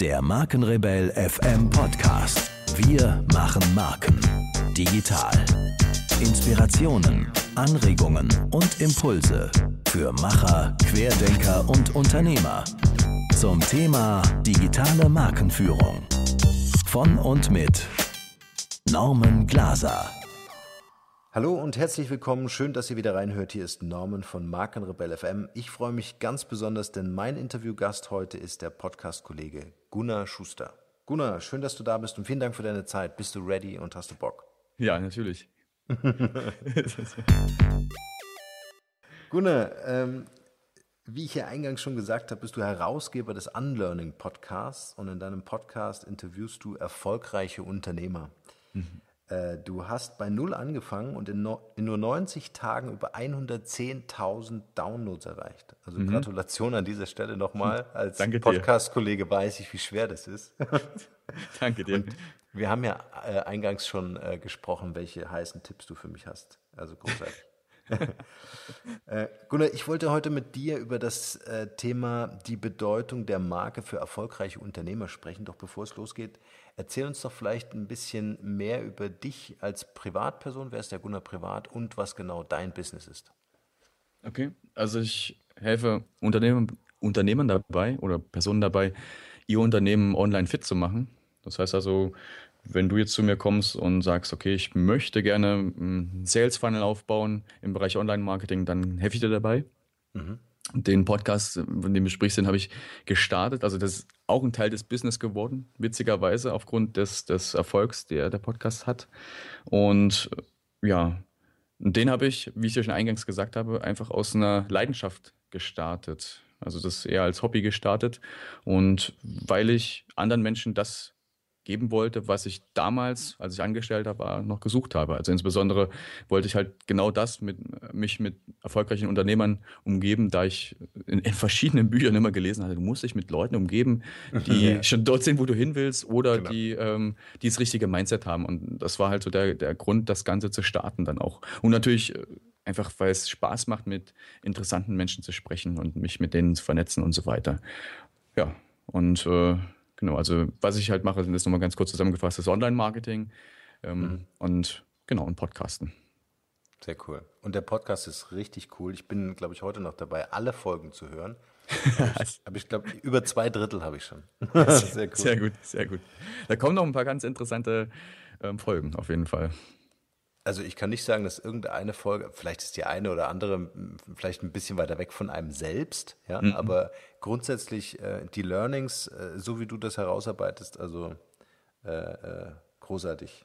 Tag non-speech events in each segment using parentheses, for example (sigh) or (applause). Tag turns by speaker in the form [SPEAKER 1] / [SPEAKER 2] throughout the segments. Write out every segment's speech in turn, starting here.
[SPEAKER 1] Der Markenrebell FM Podcast. Wir machen Marken. Digital. Inspirationen, Anregungen und Impulse für Macher, Querdenker und Unternehmer. Zum Thema digitale Markenführung. Von und mit Norman Glaser. Hallo und herzlich willkommen. Schön, dass ihr wieder reinhört. Hier ist Norman von Markenrebell FM. Ich freue mich ganz besonders, denn mein Interviewgast heute ist der Podcast-Kollege Gunnar Schuster. Gunnar, schön, dass du da bist und vielen Dank für deine Zeit. Bist du ready und hast du Bock? Ja, natürlich. (laughs) Gunnar, ähm, wie ich ja eingangs schon gesagt habe, bist du Herausgeber des Unlearning Podcasts und in deinem Podcast interviewst du erfolgreiche Unternehmer. Mhm. Äh, du hast bei null angefangen und in, no, in nur 90 Tagen über 110.000 Downloads erreicht. Also mhm. Gratulation an dieser Stelle nochmal. (laughs) Als Podcast-Kollege weiß ich, wie schwer das ist. (laughs) Danke dir. Und wir haben ja äh, eingangs schon äh, gesprochen, welche heißen Tipps du für mich hast. Also großartig. (laughs) äh, Gunnar, ich wollte heute mit dir über das äh, Thema die Bedeutung der Marke für erfolgreiche Unternehmer sprechen. Doch bevor es losgeht, Erzähl uns doch vielleicht ein bisschen mehr über dich als Privatperson. Wer ist der Gunnar Privat und was genau dein Business ist?
[SPEAKER 2] Okay, also ich helfe Unternehmen, Unternehmern dabei oder Personen dabei, ihr Unternehmen online fit zu machen. Das heißt also, wenn du jetzt zu mir kommst und sagst, okay, ich möchte gerne einen Sales Funnel aufbauen im Bereich Online-Marketing, dann helfe ich dir dabei. Mhm den Podcast, von dem wir sprichst, den habe ich gestartet. Also das ist auch ein Teil des Business geworden, witzigerweise, aufgrund des, des Erfolgs, der der Podcast hat. Und äh, ja, den habe ich, wie ich ja schon eingangs gesagt habe, einfach aus einer Leidenschaft gestartet. Also das eher als Hobby gestartet. Und weil ich anderen Menschen das geben wollte, was ich damals, als ich Angestellter war, noch gesucht habe. Also insbesondere wollte ich halt genau das mit mich mit erfolgreichen Unternehmern umgeben, da ich in, in verschiedenen (laughs) Büchern immer gelesen hatte, du musst dich mit Leuten umgeben, die (laughs) ja. schon dort sind, wo du hin willst, oder genau. die, ähm, die das richtige Mindset haben. Und das war halt so der, der Grund, das Ganze zu starten dann auch. Und natürlich äh, einfach weil es Spaß macht, mit interessanten Menschen zu sprechen und mich mit denen zu vernetzen und so weiter. Ja, und äh, Genau, also was ich halt mache, sind das nochmal ganz kurz zusammengefasst, das Online-Marketing ähm, mhm. und genau, und Podcasten.
[SPEAKER 1] Sehr cool. Und der Podcast ist richtig cool. Ich bin, glaube ich,
[SPEAKER 2] heute noch dabei, alle Folgen zu hören. (laughs) Aber ich, ich glaube, über zwei Drittel habe ich schon. (laughs) sehr, sehr, gut. Sehr gut, sehr gut. Da kommen noch ein paar ganz interessante ähm, Folgen, auf jeden Fall
[SPEAKER 1] also ich kann nicht sagen, dass irgendeine Folge, vielleicht ist die eine oder andere vielleicht ein bisschen weiter weg von einem selbst, ja, mhm. aber grundsätzlich äh, die Learnings, äh, so wie du das herausarbeitest, also äh, äh großartig.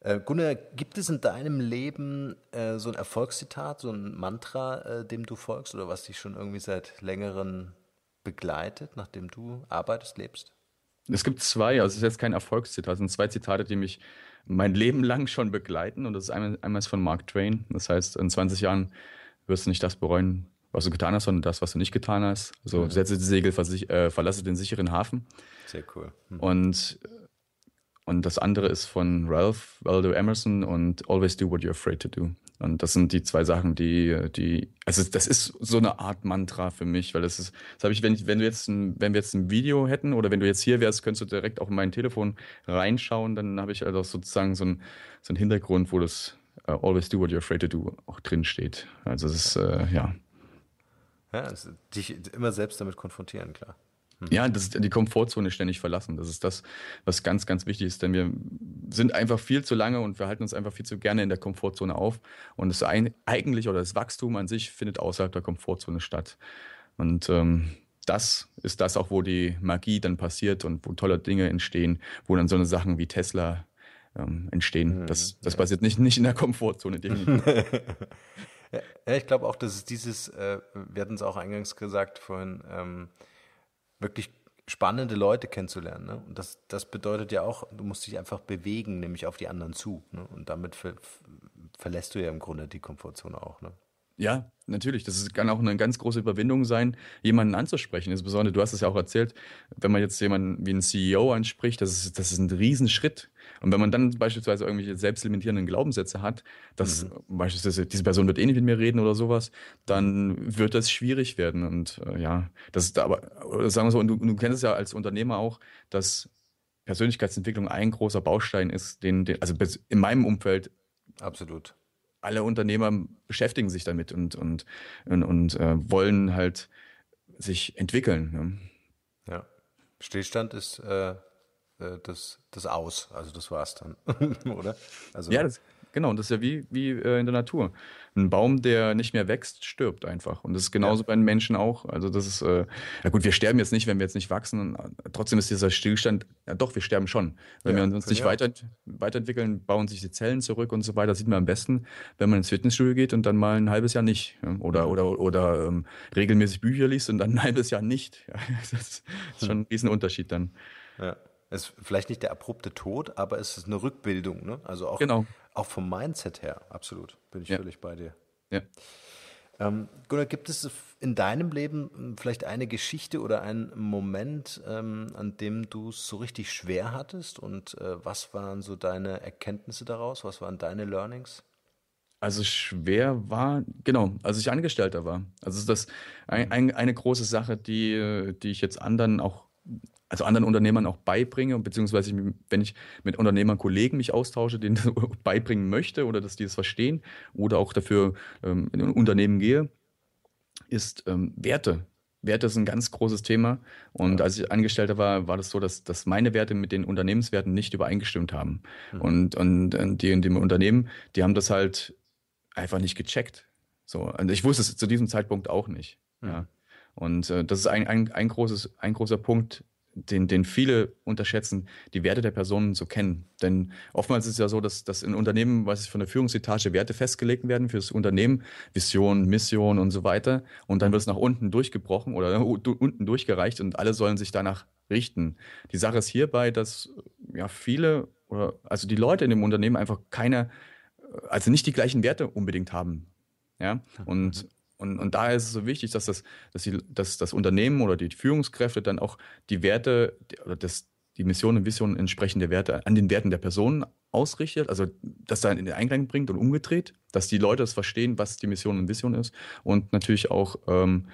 [SPEAKER 1] Äh, Gunnar, gibt es in deinem Leben äh, so ein Erfolgszitat, so ein Mantra, dem du folgst oder was dich schon irgendwie seit längerem begleitet, nachdem du arbeitest,
[SPEAKER 2] lebst? Es gibt zwei, also es ist jetzt kein Erfolgszitat, es sind zwei Zitate, die mich mein Leben lang schon begleiten. Und das ist einmal, einmal von Mark Twain. Das heißt, in 20 Jahren wirst du nicht das bereuen, was du getan hast, sondern das, was du nicht getan hast. Also ja. Mhm. setze die Segel, äh, verlasse den sicheren Hafen. Sehr cool. Mhm. Und, und das andere ist von Ralph Waldo Emerson und Always Do What You're Afraid to Do. Und das sind die zwei Sachen, die, die, also das ist so eine Art Mantra für mich, weil das ist, das habe ich, wenn ich, wenn du jetzt ein, wenn wir jetzt ein Video hätten oder wenn du jetzt hier wärst, könntest du direkt auf mein Telefon reinschauen, dann habe ich also sozusagen so einen, so einen Hintergrund, wo das uh, Always Do What You're Afraid to Do auch drin steht. Also es ist, uh, ja.
[SPEAKER 1] Ja, also dich immer selbst damit konfrontieren, klar.
[SPEAKER 2] Mhm. Ja, das die Komfortzone ständig verlassen. Das ist das, was ganz, ganz wichtig ist, denn wir sind einfach viel zu lange und wir halten uns einfach viel zu gerne in der Komfortzone auf. Und das ein, eigentlich oder das Wachstum an sich findet außerhalb der Komfortzone statt. Und ähm, das ist das auch, wo die Magie dann passiert und wo tolle Dinge entstehen, wo dann so eine Sachen wie Tesla ähm, entstehen. Mhm. Das, das passiert nicht, nicht in der Komfortzone. (laughs) Ja, ich glaube auch, dass es
[SPEAKER 1] dieses, äh, wir hatten es auch eingangs gesagt vorhin, ähm, wirklich spannende Leute kennenzulernen. Ne? Und das, das bedeutet ja auch, du musst dich einfach bewegen, nämlich auf die anderen zu. Ne? Und damit ver verlässt du ja im Grunde die Komfortzone auch. Ne?
[SPEAKER 2] Ja, natürlich. Das kann auch eine ganz große Überwindung sein, jemanden anzusprechen. Insbesondere, du hast es ja auch erzählt, wenn man jetzt jemanden wie einen CEO anspricht, das ist, das ist ein Riesenschritt. Und wenn man dann beispielsweise irgendwelche selbstlimitierenden Glaubenssätze hat, dass mhm. beispielsweise diese Person wird eh nicht mit mir reden oder sowas, dann wird das schwierig werden. Und äh, ja, das ist aber, äh, sagen wir so, und du, du kennst es ja als Unternehmer auch, dass Persönlichkeitsentwicklung ein großer Baustein ist, den, den also in meinem Umfeld Absolut alle Unternehmer beschäftigen sich damit und, und, und, und äh, wollen halt sich entwickeln. Ja, ne? ja.
[SPEAKER 1] Stillstand ist äh, äh, das, das Aus, also das war's dann,
[SPEAKER 2] (laughs) oder? Also, ja, das, genau. das ist ja wie, wie äh, in der Natur. Ein Baum, der nicht mehr wächst, stirbt einfach. Und das ist genauso ja. bei den Menschen auch. Also das ist, äh, na gut, wir sterben jetzt nicht, wenn wir jetzt nicht wachsen. Äh, trotzdem ist dieser Stillstand, ja, doch, wir sterben schon. Wenn ja, wir uns nicht weiter, weiterentwickeln, bauen sich die Zellen zurück und so weiter. Das sieht man am besten, wenn man ins Fitnessstudio geht und dann mal ein halbes Jahr nicht. Oder, oder, oder ähm, regelmäßig Bücher liest und dann ein halbes Jahr nicht. (laughs) das ist hm. schon ein Riesenunterschied dann. Ja. ist vielleicht nicht der abrupte Tod, aber es ist eine Rückbildung. Ne? Also auch genau.
[SPEAKER 1] Auch vom Mindset her, absolut, bin ich ja. völlig bei dir. Ja. Ähm, Gunnar, gibt es in deinem Leben hm, vielleicht eine Geschichte oder einen Moment, ähm, an dem du es so richtig schwer hattest? Und äh, was waren so deine Erkenntnisse daraus? Was waren deine Learnings?
[SPEAKER 2] Also schwer war, genau, als ich Angestellter war. Also das ist das ein, ein, eine große Sache, die, äh, die ich jetzt anderen auch also anderen Unternehmern auch beibringe, beziehungsweise wenn ich mit Unternehmern Kollegen mich austausche, denen das (laughs) beibringen möchte oder dass die das verstehen oder auch dafür ähm, in ein Unternehmen gehe, ist ähm, Werte. Werte ist ein ganz großes Thema. Und ja. als ich Angestellter war, war das so, dass, dass meine Werte mit den Unternehmenswerten nicht übereingestimmt haben. Mhm. Und, und, und die in dem Unternehmen, die haben das halt einfach nicht gecheckt. So, und ich wusste es zu diesem Zeitpunkt auch nicht. Mhm. Ja. Und äh, das ist ein, ein, ein, großes, ein großer Punkt, den, den viele unterschätzen, die Werte der Personen zu kennen. Denn oftmals ist es ja so, dass, dass in Unternehmen, weiß ich, von der Führungsetage Werte festgelegt werden für das Unternehmen, Vision, Mission und so weiter. Und dann wird es nach unten durchgebrochen oder unten durchgereicht und alle sollen sich danach richten. Die Sache ist hierbei, dass ja viele oder also die Leute in dem Unternehmen einfach keine, äh, also nicht die gleichen Werte unbedingt haben. Ja, und mhm. Und, und daher ist es so wichtig, dass das, dass, die, dass das Unternehmen oder die Führungskräfte dann auch die Werte oder das, die Mission und Vision entsprechende Werte an den Werten der Personen ausrichtet, also das dann in den Einklang bringt und umgedreht, dass die Leute das verstehen, was die Mission und Vision ist und natürlich auch ähm,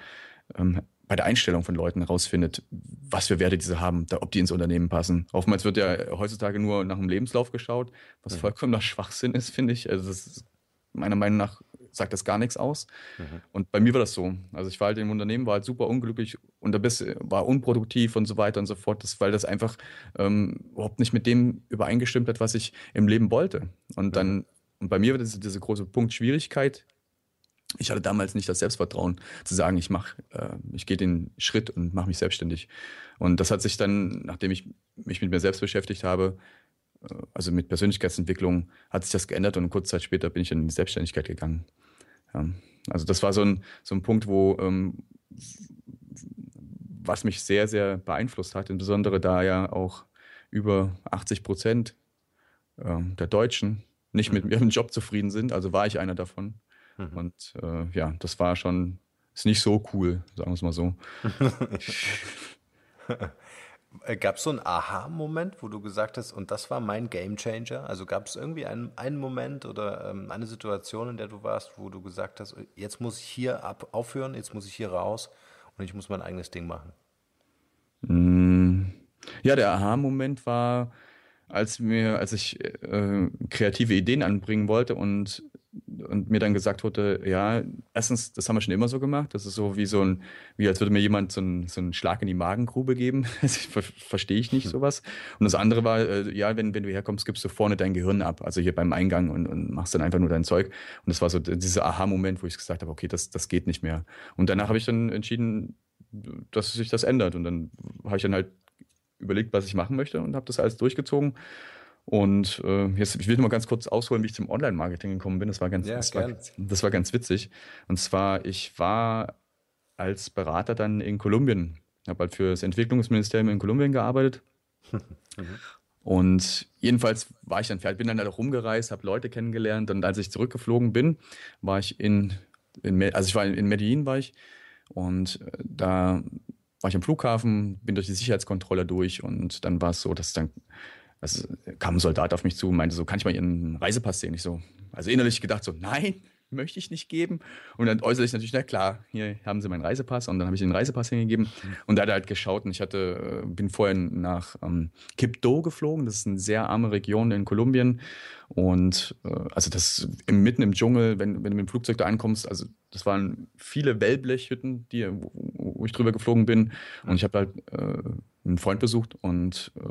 [SPEAKER 2] ähm, bei der Einstellung von Leuten herausfindet, was für Werte diese haben, ob die ins Unternehmen passen. Oftmals wird ja heutzutage nur nach dem Lebenslauf geschaut, was mhm. vollkommener Schwachsinn ist, finde ich. Also das ist meiner Meinung nach sagt das gar nichts aus. Mhm. Und bei mir war das so. Also ich war halt im Unternehmen, war halt super unglücklich und war unproduktiv und so weiter und so fort, das, weil das einfach ähm, überhaupt nicht mit dem übereingestimmt hat, was ich im Leben wollte. Und dann, und bei mir war das diese große Punkt Schwierigkeit, ich hatte damals nicht das Selbstvertrauen zu sagen, ich mache, äh, ich gehe den Schritt und mache mich selbstständig. Und das hat sich dann, nachdem ich mich mit mir selbst beschäftigt habe, äh, also mit Persönlichkeitsentwicklung, hat sich das geändert und kurze Zeit später bin ich in die Selbstständigkeit gegangen. Ja. Also das war so ein, so ein Punkt, wo ähm, was mich sehr, sehr beeinflusst hat, insbesondere da ja auch über 80 Prozent ähm, der Deutschen nicht mit mhm. ihrem Job zufrieden sind. Also war ich einer davon. Mhm. Und äh, ja, das war schon, ist nicht so cool, sagen wir es mal so. (laughs) (laughs)
[SPEAKER 1] Äh, gab es so einen Aha-Moment, wo du gesagt hast, und das war mein Gamechanger? Also gab es irgendwie einen, einen Moment oder ähm, eine Situation, in der du warst, wo du gesagt hast, jetzt muss ich hier ab aufhören, jetzt muss ich hier raus und ich muss mein eigenes Ding machen?
[SPEAKER 2] Hm. Ja, der Aha-Moment war, als mir, als ich äh, kreative Ideen anbringen wollte und, und mir dann gesagt wurde, ja, erstens, das haben wir schon immer so gemacht. Das ist so wie so ein, wie als würde mir jemand so einen, so einen Schlag in die Magengrube geben. (laughs) Ver Verstehe ich nicht hm. sowas. Und das andere war, äh, ja, wenn, wenn du herkommst, gibst du vorne dein Gehirn ab, also hier beim Eingang und, und machst dann einfach nur dein Zeug. Und das war so dieser Aha-Moment, wo ich gesagt habe, okay, das, das geht nicht mehr. Und danach habe ich dann entschieden, dass sich das ändert. Und dann habe ich dann halt überlegt, was ich machen möchte und habe das alles durchgezogen. Und äh, jetzt, ich will nur mal ganz kurz ausholen, wie ich zum Online-Marketing gekommen bin. Das war ganz, ja, das, war, das war ganz witzig. Und zwar, ich war als Berater dann in Kolumbien. Ich habe halt für das Entwicklungsministerium in Kolumbien gearbeitet. (laughs) Und jedenfalls war ich dann fertig, bin dann halt auch rumgereist, habe Leute kennengelernt und als ich zurückgeflogen bin, war ich in, in also ich war in Medellin war ich und äh, da war ich am Flughafen, bin durch die Sicherheitskontrolle durch und dann war es so, dass dann also kam ein Soldat auf mich zu und meinte so, kann ich mal Ihren Reisepass sehen? Ich so, also innerlich gedacht so, nein, möchte ich nicht geben. Und dann äußere ich natürlich, na klar, hier haben sie meinen Reisepass. Und dann habe ich den Reisepass hingegeben. Und da hat er halt geschaut. Und ich hatte, äh, bin vorher nach ähm, Quibdó geflogen. Das ist eine sehr arme Region in Kolumbien. Und äh, also das im, mitten im Dschungel, wenn, wenn du mit dem Flugzeug da ankommst, also das waren viele Wellblechhütten, die, wo, wo ich drüber geflogen bin. Und ich habe halt äh, einen Freund besucht und äh,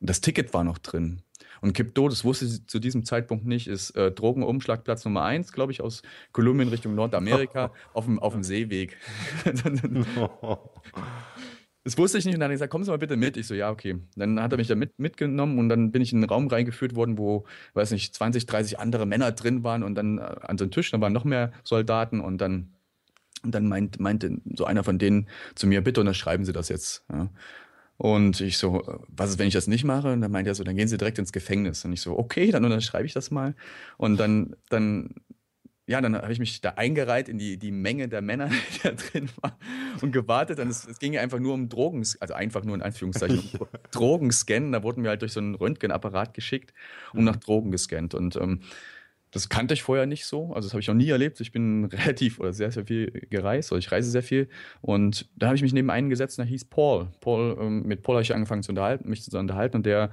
[SPEAKER 2] das Ticket war noch drin. Und Kipdo, das wusste sie zu diesem Zeitpunkt nicht, ist äh, Drogenumschlagplatz Nummer eins, glaube ich, aus Kolumbien Richtung Nordamerika (laughs) auf dem, auf dem Seeweg. (laughs) Das wusste ich nicht und dann hat er gesagt, kommen Sie mal bitte mit. Ich so, ja, okay. Dann hat er mich da mit, mitgenommen und dann bin ich in einen Raum reingeführt worden, wo, weiß nicht, 20, 30 andere Männer drin waren und dann äh, an so einem Tisch, da waren noch mehr Soldaten und dann, und dann meint, meinte so einer von denen zu mir, bitte unterschreiben Sie das jetzt. Ja. Und ich so, was ist, wenn ich das nicht mache? Und dann meint er so, dann gehen Sie direkt ins Gefängnis. Und ich so, okay, dann unterschreibe ich das mal. Und dann, dann, ja, dann habe ich mich da eingereiht in die, die Menge der Männer, (laughs) die da drin waren und gewartet. Und es, es ging ja einfach nur um Drogen, also einfach nur in Anführungszeichen, (laughs) um Drogenscannen. Da wurden wir halt durch so einen Röntgenapparat geschickt und mhm. nach Drogen gescannt. Und ähm, das kannte ich vorher nicht so. Also das habe ich noch nie erlebt. Ich bin (laughs) relativ oder sehr, sehr viel gereist oder ich reise sehr viel. Und da habe ich mich neben einen gesetzt, der hieß Paul. Paul, ähm, mit Paul habe ich angefangen zu unterhalten, mich zu unterhalten und der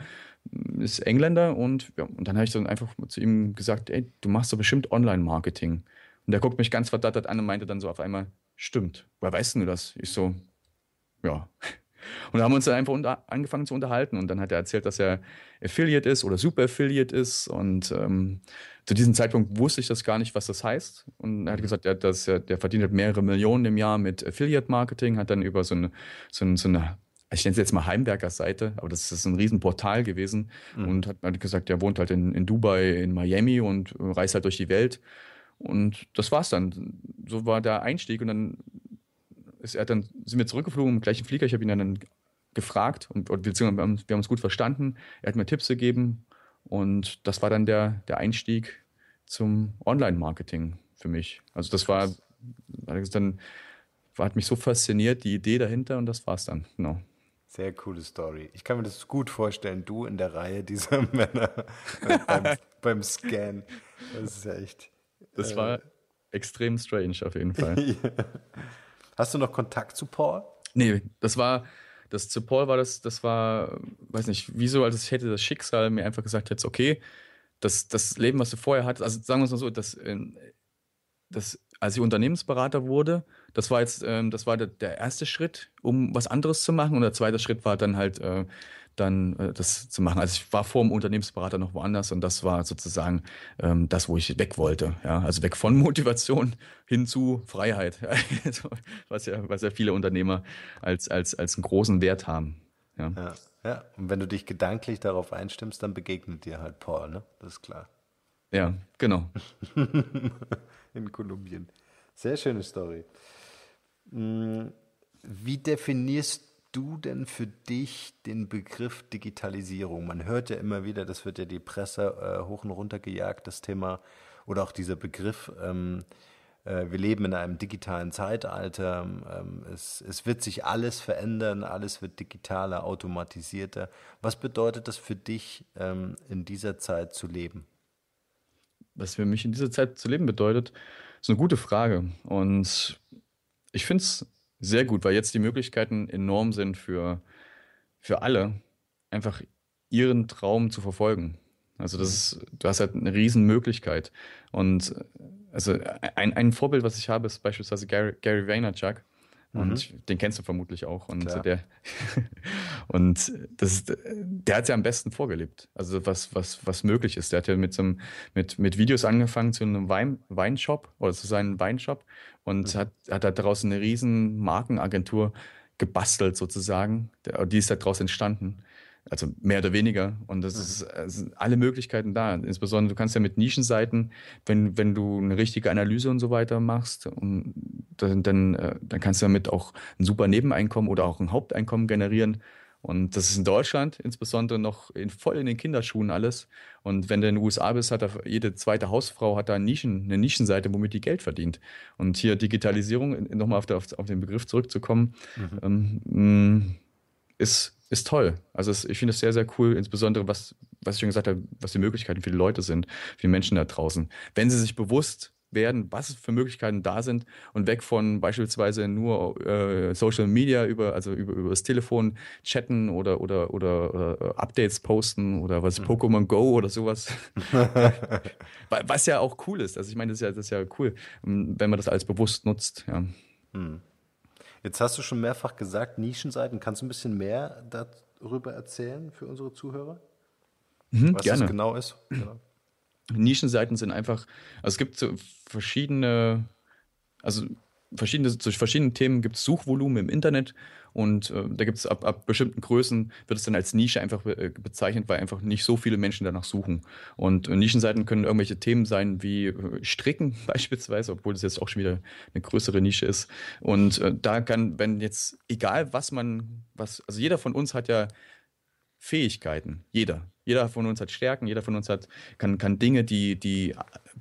[SPEAKER 2] mm, ist Engländer und, ja, und dann habe ich dann einfach zu ihm gesagt, ey, du machst doch bestimmt Online-Marketing. Und der guckt mich ganz verdattert an und meinte dann so auf einmal, stimmt, woher weißt du das? Ich so, ja, und da haben wir uns dann einfach unter, angefangen zu unterhalten. Und dann hat er erzählt, dass er Affiliate ist oder Super Affiliate ist. Und ähm, zu diesem Zeitpunkt wusste ich das gar nicht, was das heißt. Und er hat mhm. gesagt, er, dass er, der verdient halt mehrere Millionen im Jahr mit Affiliate Marketing, hat dann über so eine, so eine, so eine ich nenne es jetzt mal Heimwerkerseite, aber das ist ein Riesenportal gewesen mhm. und hat, hat gesagt, er wohnt halt in, in Dubai, in Miami und reist halt durch die Welt. Und das war's dann. So war der Einstieg. Und dann ist er dann, sind wir zurückgeflogen im gleichen Flieger. Ich habe ihn dann gefragt und beziehungsweise wir haben, uns gut verstanden. Er hat mir Tipps gegeben und das war dann der, der Einstieg zum Online-Marketing für mich. Also das war, das dann hat mich so fasziniert, die Idee dahinter und das war es dann. Genau. Sehr coole Story.
[SPEAKER 1] Ich kann mir das gut vorstellen, du in der Reihe dieser (laughs) Männer beim, beim,
[SPEAKER 2] Scan. Das ist echt. Das äh, war extrem strange auf jeden Fall.
[SPEAKER 1] (laughs)
[SPEAKER 2] Hast du noch Kontakt zu Paul? Nee, das war, das zu Paul war das, das war, weiß nicht, wieso, als ich hätte das Schicksal mir einfach gesagt, jetzt okay, das, das Leben, was du vorher hattest, also sagen wir es mal so, dass, ähm, das, als ich Unternehmensberater wurde, das war jetzt, ähm, das war der erste Schritt, um was anderes zu machen. Und der zweite Schritt war dann halt, äh, dann äh, das zu machen. Also ich war vor dem Unternehmensberater noch woanders und das war sozusagen ähm, das, wo ich weg wollte. Ja? Also weg von (laughs) Motivation hin zu Freiheit, (laughs) also, was, ja, was ja viele Unternehmer als, als, als einen großen Wert haben. Ja. ja. Ja, und wenn du dich gedanklich darauf einstimmst, dann begegnet dir halt Paul, ne? Das ist klar. Ja, genau.
[SPEAKER 1] (laughs) In Kolumbien. Sehr schöne Story. Hm, wie definierst du denn für dich den Begriff Digitalisierung? Man hört ja immer wieder, das wird ja die Presse äh, hoch und runter gejagt, das Thema oder auch dieser Begriff. Ähm, äh, wir leben in einem digitalen Zeitalter. Ähm, es, es wird sich alles verändern, alles wird digitaler, automatisierter. Was bedeutet das für dich, ähm, in dieser Zeit zu leben?
[SPEAKER 2] Was für mich in dieser Zeit zu leben bedeutet, ist eine gute Frage. Und ich finde es sehr gut, weil jetzt die Möglichkeiten enorm sind für, für alle, einfach ihren Traum zu verfolgen. Also das mhm. ist, du hast halt eine riesen Möglichkeit. Und äh, also ein, ein Vorbild, was ich habe, ist beispielsweise Gary, Gary Vaynerchuk, und mhm. den kennst du vermutlich auch. Und der, (laughs) und das ist, der hat ja am besten vorgelebt. Also was, was, was möglich ist. Der hat ja mit so einem, mit, mit Videos angefangen zu einem Wein, Weinshop oder zu seinem Weinshop und mhm. hat, hat da daraus eine riesen Markenagentur gebastelt sozusagen. Die ist da draus entstanden. Also mehr oder weniger. Und das ist, also alle Möglichkeiten da. Insbesondere du kannst ja mit Nischenseiten, wenn, wenn du eine richtige Analyse und so weiter machst, und dann, dann, äh, dann kannst du damit auch ein super Nebeneinkommen oder auch ein Haupteinkommen generieren. Und das ist in Deutschland insbesondere noch in, voll in den Kinderschuhen alles. Und wenn du in den USA bist, hat da jede zweite Hausfrau hat da eine, Nischen, eine Nischenseite, womit die Geld verdient. Und hier Digitalisierung, nochmal auf, der, auf den Begriff zurückzukommen, mhm. ähm, mm, ist ist toll. Also es, ich finde es sehr, sehr cool, insbesondere was, was ich schon gesagt habe, was die Möglichkeiten für die Leute sind, für die Menschen da draußen. Wenn sie sich bewusst werden, was für Möglichkeiten da sind und weg von beispielsweise nur äh, Social Media über also über, über das Telefon chatten oder oder oder, oder äh, Updates posten oder was mhm. Pokémon Go oder sowas, (laughs) was ja auch cool ist. Also ich meine, das ist ja das ist ja cool, wenn man das alles bewusst nutzt. Ja. Mhm.
[SPEAKER 1] Jetzt hast du schon mehrfach gesagt, Nischenseiten. Kannst du ein bisschen mehr darüber erzählen für unsere Zuhörer?
[SPEAKER 2] Mhm, was gerne. das genau ist? Genau. Nischenseiten sind einfach, also es gibt so verschiedene, also verschiedene, zu verschiedenen Themen gibt es Suchvolumen im Internet und äh, da gibt es ab, ab bestimmten Größen wird es dann als Nische einfach be äh, bezeichnet, weil einfach nicht so viele Menschen danach suchen. Und äh, Nischenseiten können irgendwelche Themen sein wie äh, Stricken (laughs) beispielsweise, obwohl es jetzt auch schon wieder eine größere Nische ist. Und äh, da kann, wenn jetzt, egal was man, was, also jeder von uns hat ja Fähigkeiten, jeder. Jeder von uns hat Stärken, jeder von uns hat, kann, kann Dinge, die, die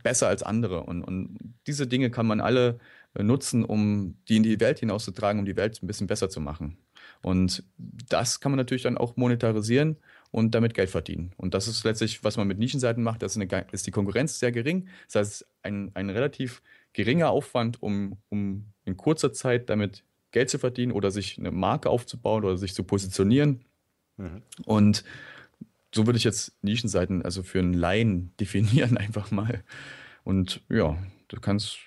[SPEAKER 2] besser als andere. Und, und diese Dinge kann man alle nutzen, um die in die Welt hinauszutragen, um die Welt ein bisschen besser zu machen. Und das kann man natürlich dann auch monetarisieren und damit Geld verdienen. Und das ist letztlich, was man mit Nischenseiten macht, das ist, eine, ist die Konkurrenz sehr gering. Das heißt, ein, ein relativ geringer Aufwand, um, um in kurzer Zeit damit Geld zu verdienen oder sich eine Marke aufzubauen oder sich zu positionieren. Mhm. Und so würde ich jetzt Nischenseiten also für einen Laien (laughs) definieren einfach mal. Und ja, du kannst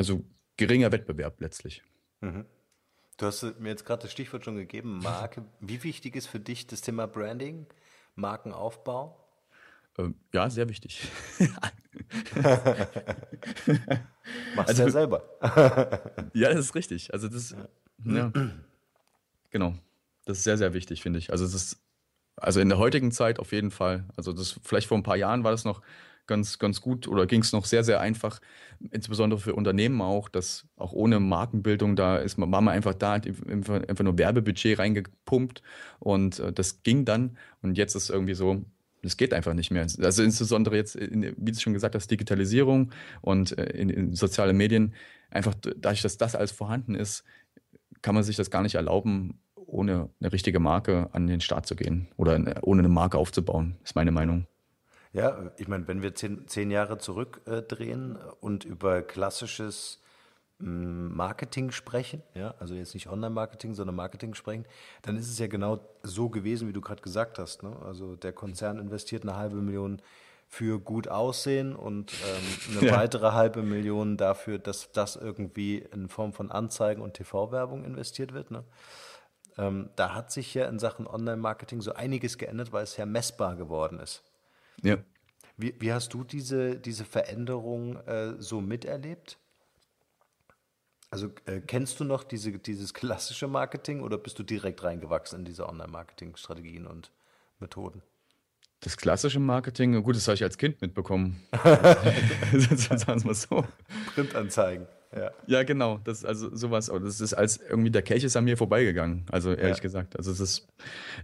[SPEAKER 2] also geringer Wettbewerb letztlich. Mhm.
[SPEAKER 1] Du hast mir jetzt gerade das Stichwort schon gegeben, (laughs) Marke. Wie wichtig ist für dich das Thema Branding, Markenaufbau?
[SPEAKER 2] Ähm, ja, sehr wichtig. (laughs) Machst also, ja selber. (laughs) ja, das ist richtig. Also das, ja. Ja. genau, das ist sehr, sehr wichtig, finde ich. Also das also in der heutigen Zeit auf jeden Fall. Also das, vielleicht vor ein paar Jahren war das noch, ganz, ganz gut oder ging es noch sehr, sehr einfach, insbesondere für Unternehmen auch, dass auch ohne Markenbildung da ist, man, war man einfach da, hat einfach nur Werbebudget reingepumpt und äh, das ging dann und jetzt ist irgendwie so, es geht einfach nicht mehr. Also insbesondere jetzt, in, wie du schon gesagt hast, Digitalisierung und äh, in, in soziale Medien, einfach dadurch, dass das alles vorhanden ist, kann man sich das gar nicht erlauben, ohne eine richtige Marke an den Start zu gehen oder ohne eine Marke aufzubauen, ist meine Meinung. Ja, ich meine, wenn wir
[SPEAKER 1] zehn, zehn Jahre zurückdrehen äh, und über klassisches mm, Marketing sprechen, ja, also jetzt nicht Online-Marketing, sondern Marketing sprechen, dann ist es ja genau so gewesen, wie du gerade gesagt hast. Ne? Also der Konzern investiert eine halbe Million für gut aussehen und ähm, eine (laughs) ja. weitere halbe Million dafür, dass das irgendwie in Form von Anzeigen und TV-Werbung investiert wird. Ne? Ähm, da hat sich ja in Sachen Online-Marketing so einiges geändert, weil es ja messbar geworden ist. Ja. Wie, wie hast du diese, diese Veränderung äh, so miterlebt? Also äh, kennst du noch diese, dieses klassische Marketing oder bist du direkt reingewachsen in diese
[SPEAKER 2] Online-Marketing-Strategien und Methoden? Das klassische Marketing, gut, das habe ich als Kind mitbekommen. (laughs) Sagen wir mal so. Printanzeigen. Ja. ja, genau. Das also sowas. Aber das ist als irgendwie der Kelch ist an mir vorbeigegangen. Also ehrlich ja. gesagt. Also es ist,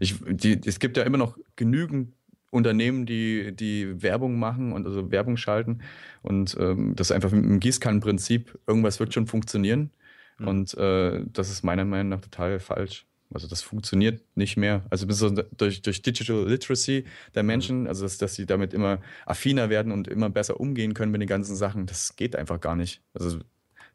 [SPEAKER 2] ich, die, es gibt ja immer noch genügend Unternehmen, die, die Werbung machen und also Werbung schalten. Und ähm, das einfach im Gießkannenprinzip, irgendwas wird schon funktionieren. Mhm. Und äh, das ist meiner Meinung nach total falsch. Also das funktioniert nicht mehr. Also durch, durch Digital Literacy der mhm. Menschen, also dass, dass sie damit immer affiner werden und immer besser umgehen können mit den ganzen Sachen, das geht einfach gar nicht. Also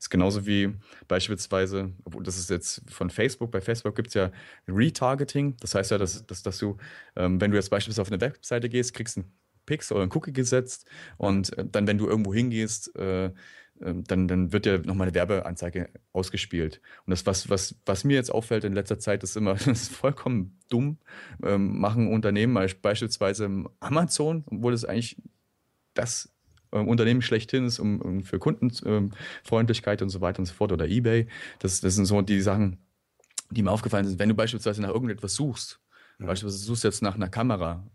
[SPEAKER 2] ist genauso wie beispielsweise, obwohl das ist jetzt von Facebook, bei Facebook gibt es ja Retargeting. Das heißt ja, dass, dass, dass du, ähm, wenn du jetzt beispielsweise auf eine Webseite gehst, kriegst einen Pixel oder einen Cookie gesetzt und äh, dann, wenn du irgendwo hingehst, äh, ähm, dann, dann wird ja nochmal eine Werbeanzeige ausgespielt. Und das, was, was, was mir jetzt auffällt in letzter Zeit, ist immer, (laughs) das ist vollkommen dumm, ähm, machen Unternehmen, beispielsweise Amazon, obwohl es eigentlich das ähm, Unternehmen schlechthin ist, um, um für Kundenfreundlichkeit ähm, und so weiter und so fort oder eBay. Das, das sind so die Sachen, die mir aufgefallen sind. Wenn du beispielsweise nach irgendetwas suchst, ja. beispielsweise suchst du jetzt nach einer Kamera,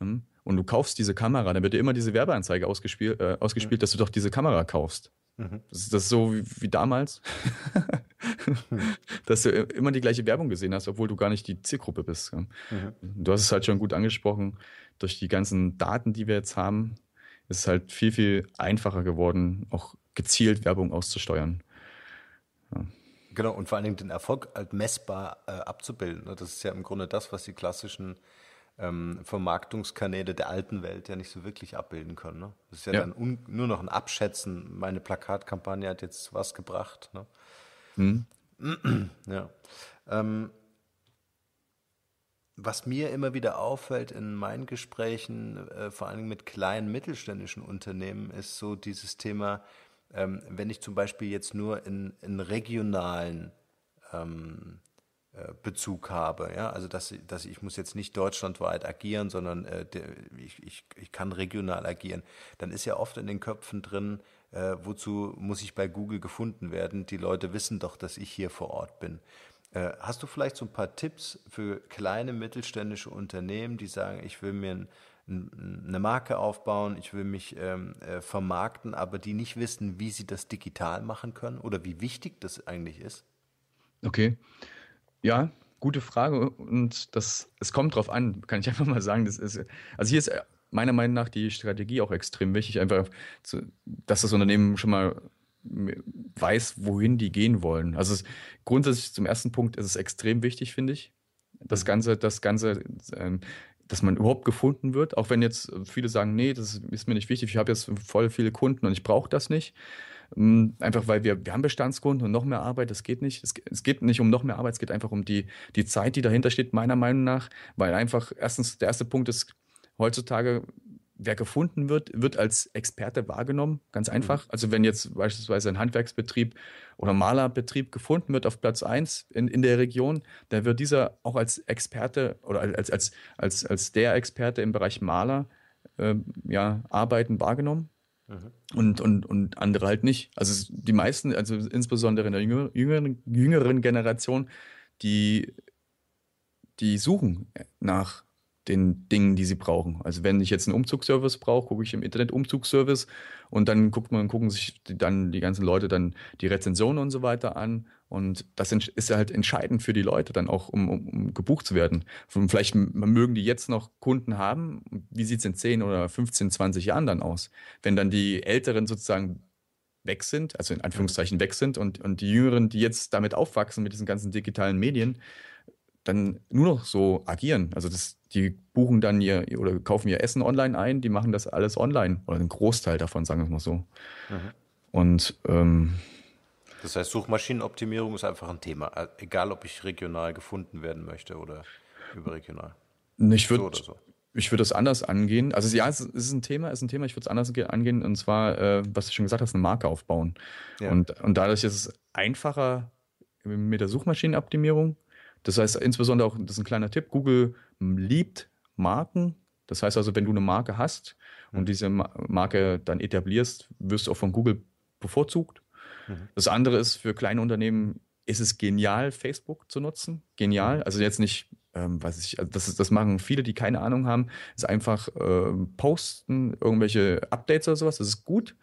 [SPEAKER 2] hm, und du kaufst diese Kamera, dann wird dir immer diese Werbeanzeige ausgespielt, äh, ausgespielt ja. dass du doch diese Kamera kaufst. Mhm. Das, ist, das ist so wie, wie damals, (laughs) dass du immer die gleiche Werbung gesehen hast, obwohl du gar nicht die Zielgruppe bist. Mhm. Du hast es halt schon gut angesprochen, durch die ganzen Daten, die wir jetzt haben, es ist halt viel, viel einfacher geworden, auch gezielt Werbung auszusteuern.
[SPEAKER 1] Ja. Genau, und vor allen Dingen den Erfolg halt messbar äh, abzubilden. Ne? Das ist ja im Grunde das, was die klassischen ähm, Vermarktungskanäle der alten Welt ja nicht so wirklich abbilden können. Ne? Das ist ja, ja. dann nur noch ein Abschätzen. Meine Plakatkampagne hat jetzt was gebracht. Ne? Hm. (clears throat) ja. Ähm, was mir immer wieder auffällt in meinen Gesprächen, äh, vor allem mit kleinen mittelständischen Unternehmen, ist so dieses Thema, ähm, wenn ich zum Beispiel jetzt nur in, in regionalen ähm, äh, Bezug habe, ja, also dass, dass ich muss jetzt nicht deutschlandweit agieren, sondern äh, de, ich, ich, ich kann regional agieren, dann ist ja oft in den Köpfen drin, äh, wozu muss ich bei Google gefunden werden? Die Leute wissen doch, dass ich hier vor Ort bin. Äh, hast du vielleicht so ein paar Tipps für kleine mittelständische Unternehmen, die sagen, ich will mir ein, ein, eine Marke aufbauen, ich will mich ähm, äh, vermarkten, aber die nicht wissen, wie sie das digital machen können oder wie wichtig das
[SPEAKER 2] eigentlich ist? Okay. Ja, gute Frage und das, es kommt drauf an, kann ich (laughs) einfach mal sagen. Das ist, also hier ist äh, meiner Meinung nach die Strategie auch extrem wichtig, einfach, zu, dass das Unternehmen schon mal weiß, wohin die gehen wollen. Also es, grundsätzlich zum ersten Punkt ist es extrem wichtig, finde ich. Das mhm. Ganze, das Ganze, ähm, dass man überhaupt gefunden wird, auch wenn jetzt äh, viele sagen, nee, das ist mir nicht wichtig, ich habe jetzt voll viele Kunden und ich brauche das nicht. Ähm, einfach weil wir, wir haben Bestandskunden und noch mehr Arbeit, das geht nicht. Es, es geht nicht um noch mehr Arbeit, es geht einfach um die, die Zeit, die dahinter steht, meiner Meinung nach. Weil einfach, erstens, der erste Punkt ist, heutzutage wer gefunden wird, wird als Experte wahrgenommen, ganz mhm. einfach. Also wenn jetzt beispielsweise ein Handwerksbetrieb oder Malerbetrieb gefunden wird auf Platz 1 in, in der Region, dann wird dieser auch als Experte oder als, als, als, als der Experte im Bereich Maler äh, ja, arbeiten wahrgenommen. Mhm. Und, und, und andere halt nicht. Also die meisten, also insbesondere in der jüngeren, jüngeren Generation, die, die suchen nach den Dingen, die sie brauchen. Also wenn ich jetzt einen Umzugsservice brauche, gucke ich im Internet Umzugsservice und dann guckt man, gucken sich die, dann die ganzen Leute dann die Rezensionen und so weiter an. Und das ist halt entscheidend für die Leute dann auch, um, um, um gebucht zu werden. vielleicht mögen die jetzt noch Kunden haben. Wie sieht es in 10 oder 15, 20 Jahren dann aus? Wenn dann die Älteren sozusagen weg sind, also in Anführungszeichen weg sind und, und die Jüngeren, die jetzt damit aufwachsen mit diesen ganzen digitalen Medien, dann nur noch so agieren. Also das, die buchen dann ihr oder kaufen ihr Essen online ein, die machen das alles online oder einen Großteil davon, sagen wir es mal so. Mhm. Und ähm, das heißt,
[SPEAKER 1] Suchmaschinenoptimierung
[SPEAKER 2] ist einfach ein Thema, äh, egal ob ich regional gefunden werden möchte oder überregional. Ich würde so ich würde es anders angehen. Also ja, es ist ein Thema, ist ein Thema. Ich würde es anders angehen und zwar, äh, was du schon gesagt hast, eine Marke aufbauen. Ja. Und, und dadurch ist es einfacher mit der Suchmaschinenoptimierung das heißt insbesondere auch, das ist ein kleiner Tipp, Google liebt Marken. Das heißt also, wenn du eine Marke hast und mhm. diese Marke dann etablierst, wirst du auch von Google bevorzugt. Mhm. Das andere ist, für kleine Unternehmen ist es genial, Facebook zu nutzen. Genial. Mhm. Also jetzt nicht, ähm, weiß ich, also das, ist, das machen viele, die keine Ahnung haben, ist einfach ähm, posten, irgendwelche Updates oder sowas, das ist gut.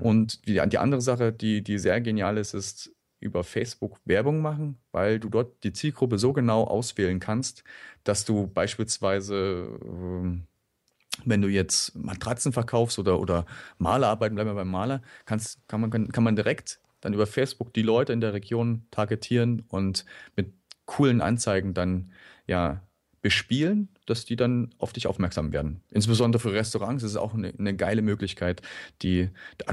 [SPEAKER 2] Und die, die andere Sache, die, die sehr genial ist, ist über Facebook Werbung machen, weil du dort die Zielgruppe so genau auswählen kannst, dass du beispielsweise, ähm, wenn du jetzt Matratzen verkaufst oder, oder Malerarbeiten, bleiben wir beim Maler, kannst, kann, man, kann man direkt dann über Facebook die Leute in der Region targetieren und mit coolen Anzeigen dann ja bespielen, dass die dann auf dich aufmerksam werden. Insbesondere für Restaurants ist es auch eine, eine, geile Möglichkeit, die,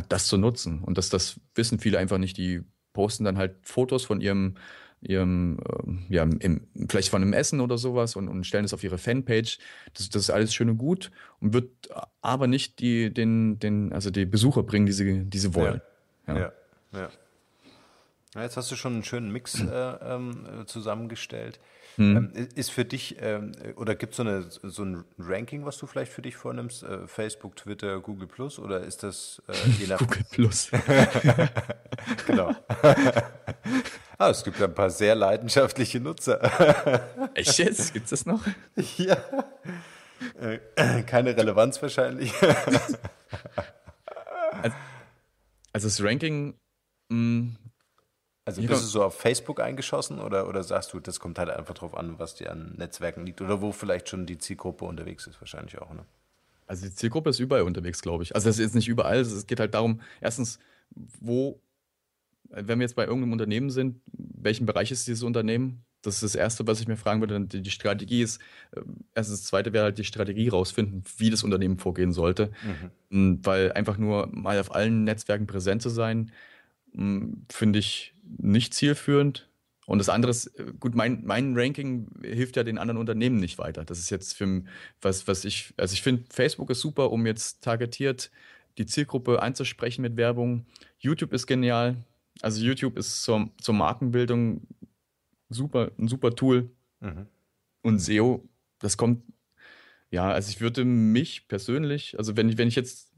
[SPEAKER 2] das zu nutzen. Und dass das wissen viele einfach nicht, die posten dann halt Fotos von ihrem, ihrem ähm, ja, im, vielleicht von einem Essen oder sowas und, und stellen es auf ihre Fanpage. Das, das, ist alles schön und gut und wird aber nicht die, den, den, also die Besucher bringen, die sie, die sie wollen. Ja. Ja. ja.
[SPEAKER 1] ja. Jetzt hast du schon einen schönen Mix äh, ähm, äh, zusammengestellt. Hm. Ähm, ist für dich, ähm, oder gibt so es so ein Ranking, was du vielleicht für dich vornimmst? Äh, Facebook, Twitter, Google Plus oder ist das äh, (laughs) je nach. Google Plus. (laughs) (laughs) genau. ah, es gibt ein paar sehr leidenschaftliche Nutzer. Echt jetzt? Gibt es das noch? Ja. Äh, keine Relevanz wahrscheinlich. also,
[SPEAKER 2] also das Ranking. Mh, hm, also bist du
[SPEAKER 1] so auf Facebook eingeschossen oder, oder sagst du, das kommt halt einfach drauf an, was dir an Netzwerken liegt oder wo
[SPEAKER 2] vielleicht schon die Zielgruppe unterwegs ist, wahrscheinlich auch, ne? Also die Zielgruppe ist überall unterwegs, glaube ich. Also das ist nicht überall, es geht halt darum, erstens, wo, wenn wir jetzt bei irgendeinem Unternehmen sind, welchen Bereich ist dieses Unternehmen? Das ist das Erste, was ich mir fragen würde. Die Strategie ist, äh, erstens, das Zweite wäre halt die Strategie rausfinden, wie das Unternehmen vorgehen sollte. Mhm. Mm, weil einfach nur mal auf allen Netzwerken präsent zu sein, mm, finde ich, nicht zielführend. Und das andere ist, äh, gut, mein, mein Ranking hilft ja den anderen Unternehmen nicht weiter. Das ist jetzt für was, was ich, also ich finde, Facebook ist super, um jetzt targetiert die Zielgruppe anzusprechen mit Werbung. YouTube ist genial. Also YouTube ist zur, zur Markenbildung super, ein super Tool. Mhm. Und SEO, das kommt, ja, also ich würde mich persönlich, also wenn ich, wenn ich jetzt,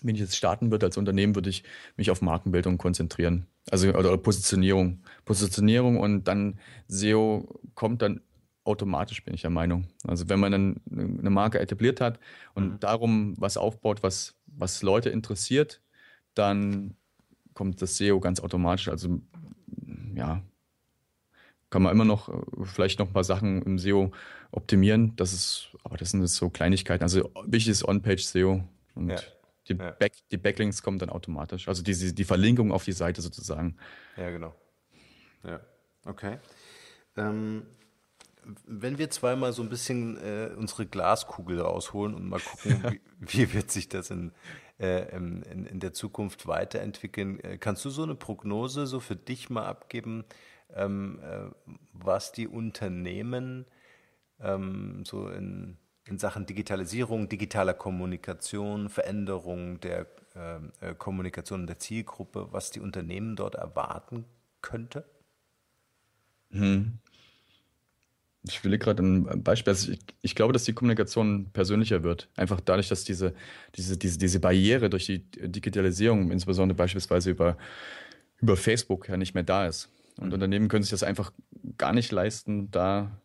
[SPEAKER 2] wenn ich jetzt starten würde als Unternehmen, würde ich mich auf Markenbildung konzentrieren. Also oder Positionierung. Positionierung und dann SEO kommt dann automatisch, bin ich der Meinung. Also wenn man dann eine Marke etabliert hat und mhm. darum was aufbaut, was, was Leute interessiert, dann kommt das SEO ganz automatisch. Also ja, kann man immer noch äh, vielleicht noch ein paar Sachen im SEO optimieren. Das ist, aber das sind jetzt so Kleinigkeiten. Also wichtig ist On-Page-SEO und ja. Die, ja. Back, die Backlinks kommen dann automatisch. Also die, die Verlinkung auf die Seite sozusagen. Ja, genau. Ja, okay. Ähm, wenn wir zweimal
[SPEAKER 1] so ein bisschen äh, unsere Glaskugel rausholen und mal gucken, (laughs) wie, wie wird sich das in, äh, in, in, der Zukunft weiterentwickeln, äh, kannst du so eine Prognose so für dich mal abgeben, ähm, äh, was die Unternehmen ähm, so in in Sachen Digitalisierung, digitaler Kommunikation, Veränderung der äh, äh Kommunikation der Zielgruppe, was die Unternehmen dort erwarten könnte?
[SPEAKER 2] Hm. Ich will gerade ein Beispiel. Also ich, ich, glaube, dass die Kommunikation persönlicher wird. Einfach dadurch, dass diese, diese, diese, diese Barriere durch die Digitalisierung, insbesondere beispielsweise über, über Facebook, ja nicht mehr da ist. Und mhm. Unternehmen können sich das einfach gar nicht leisten, da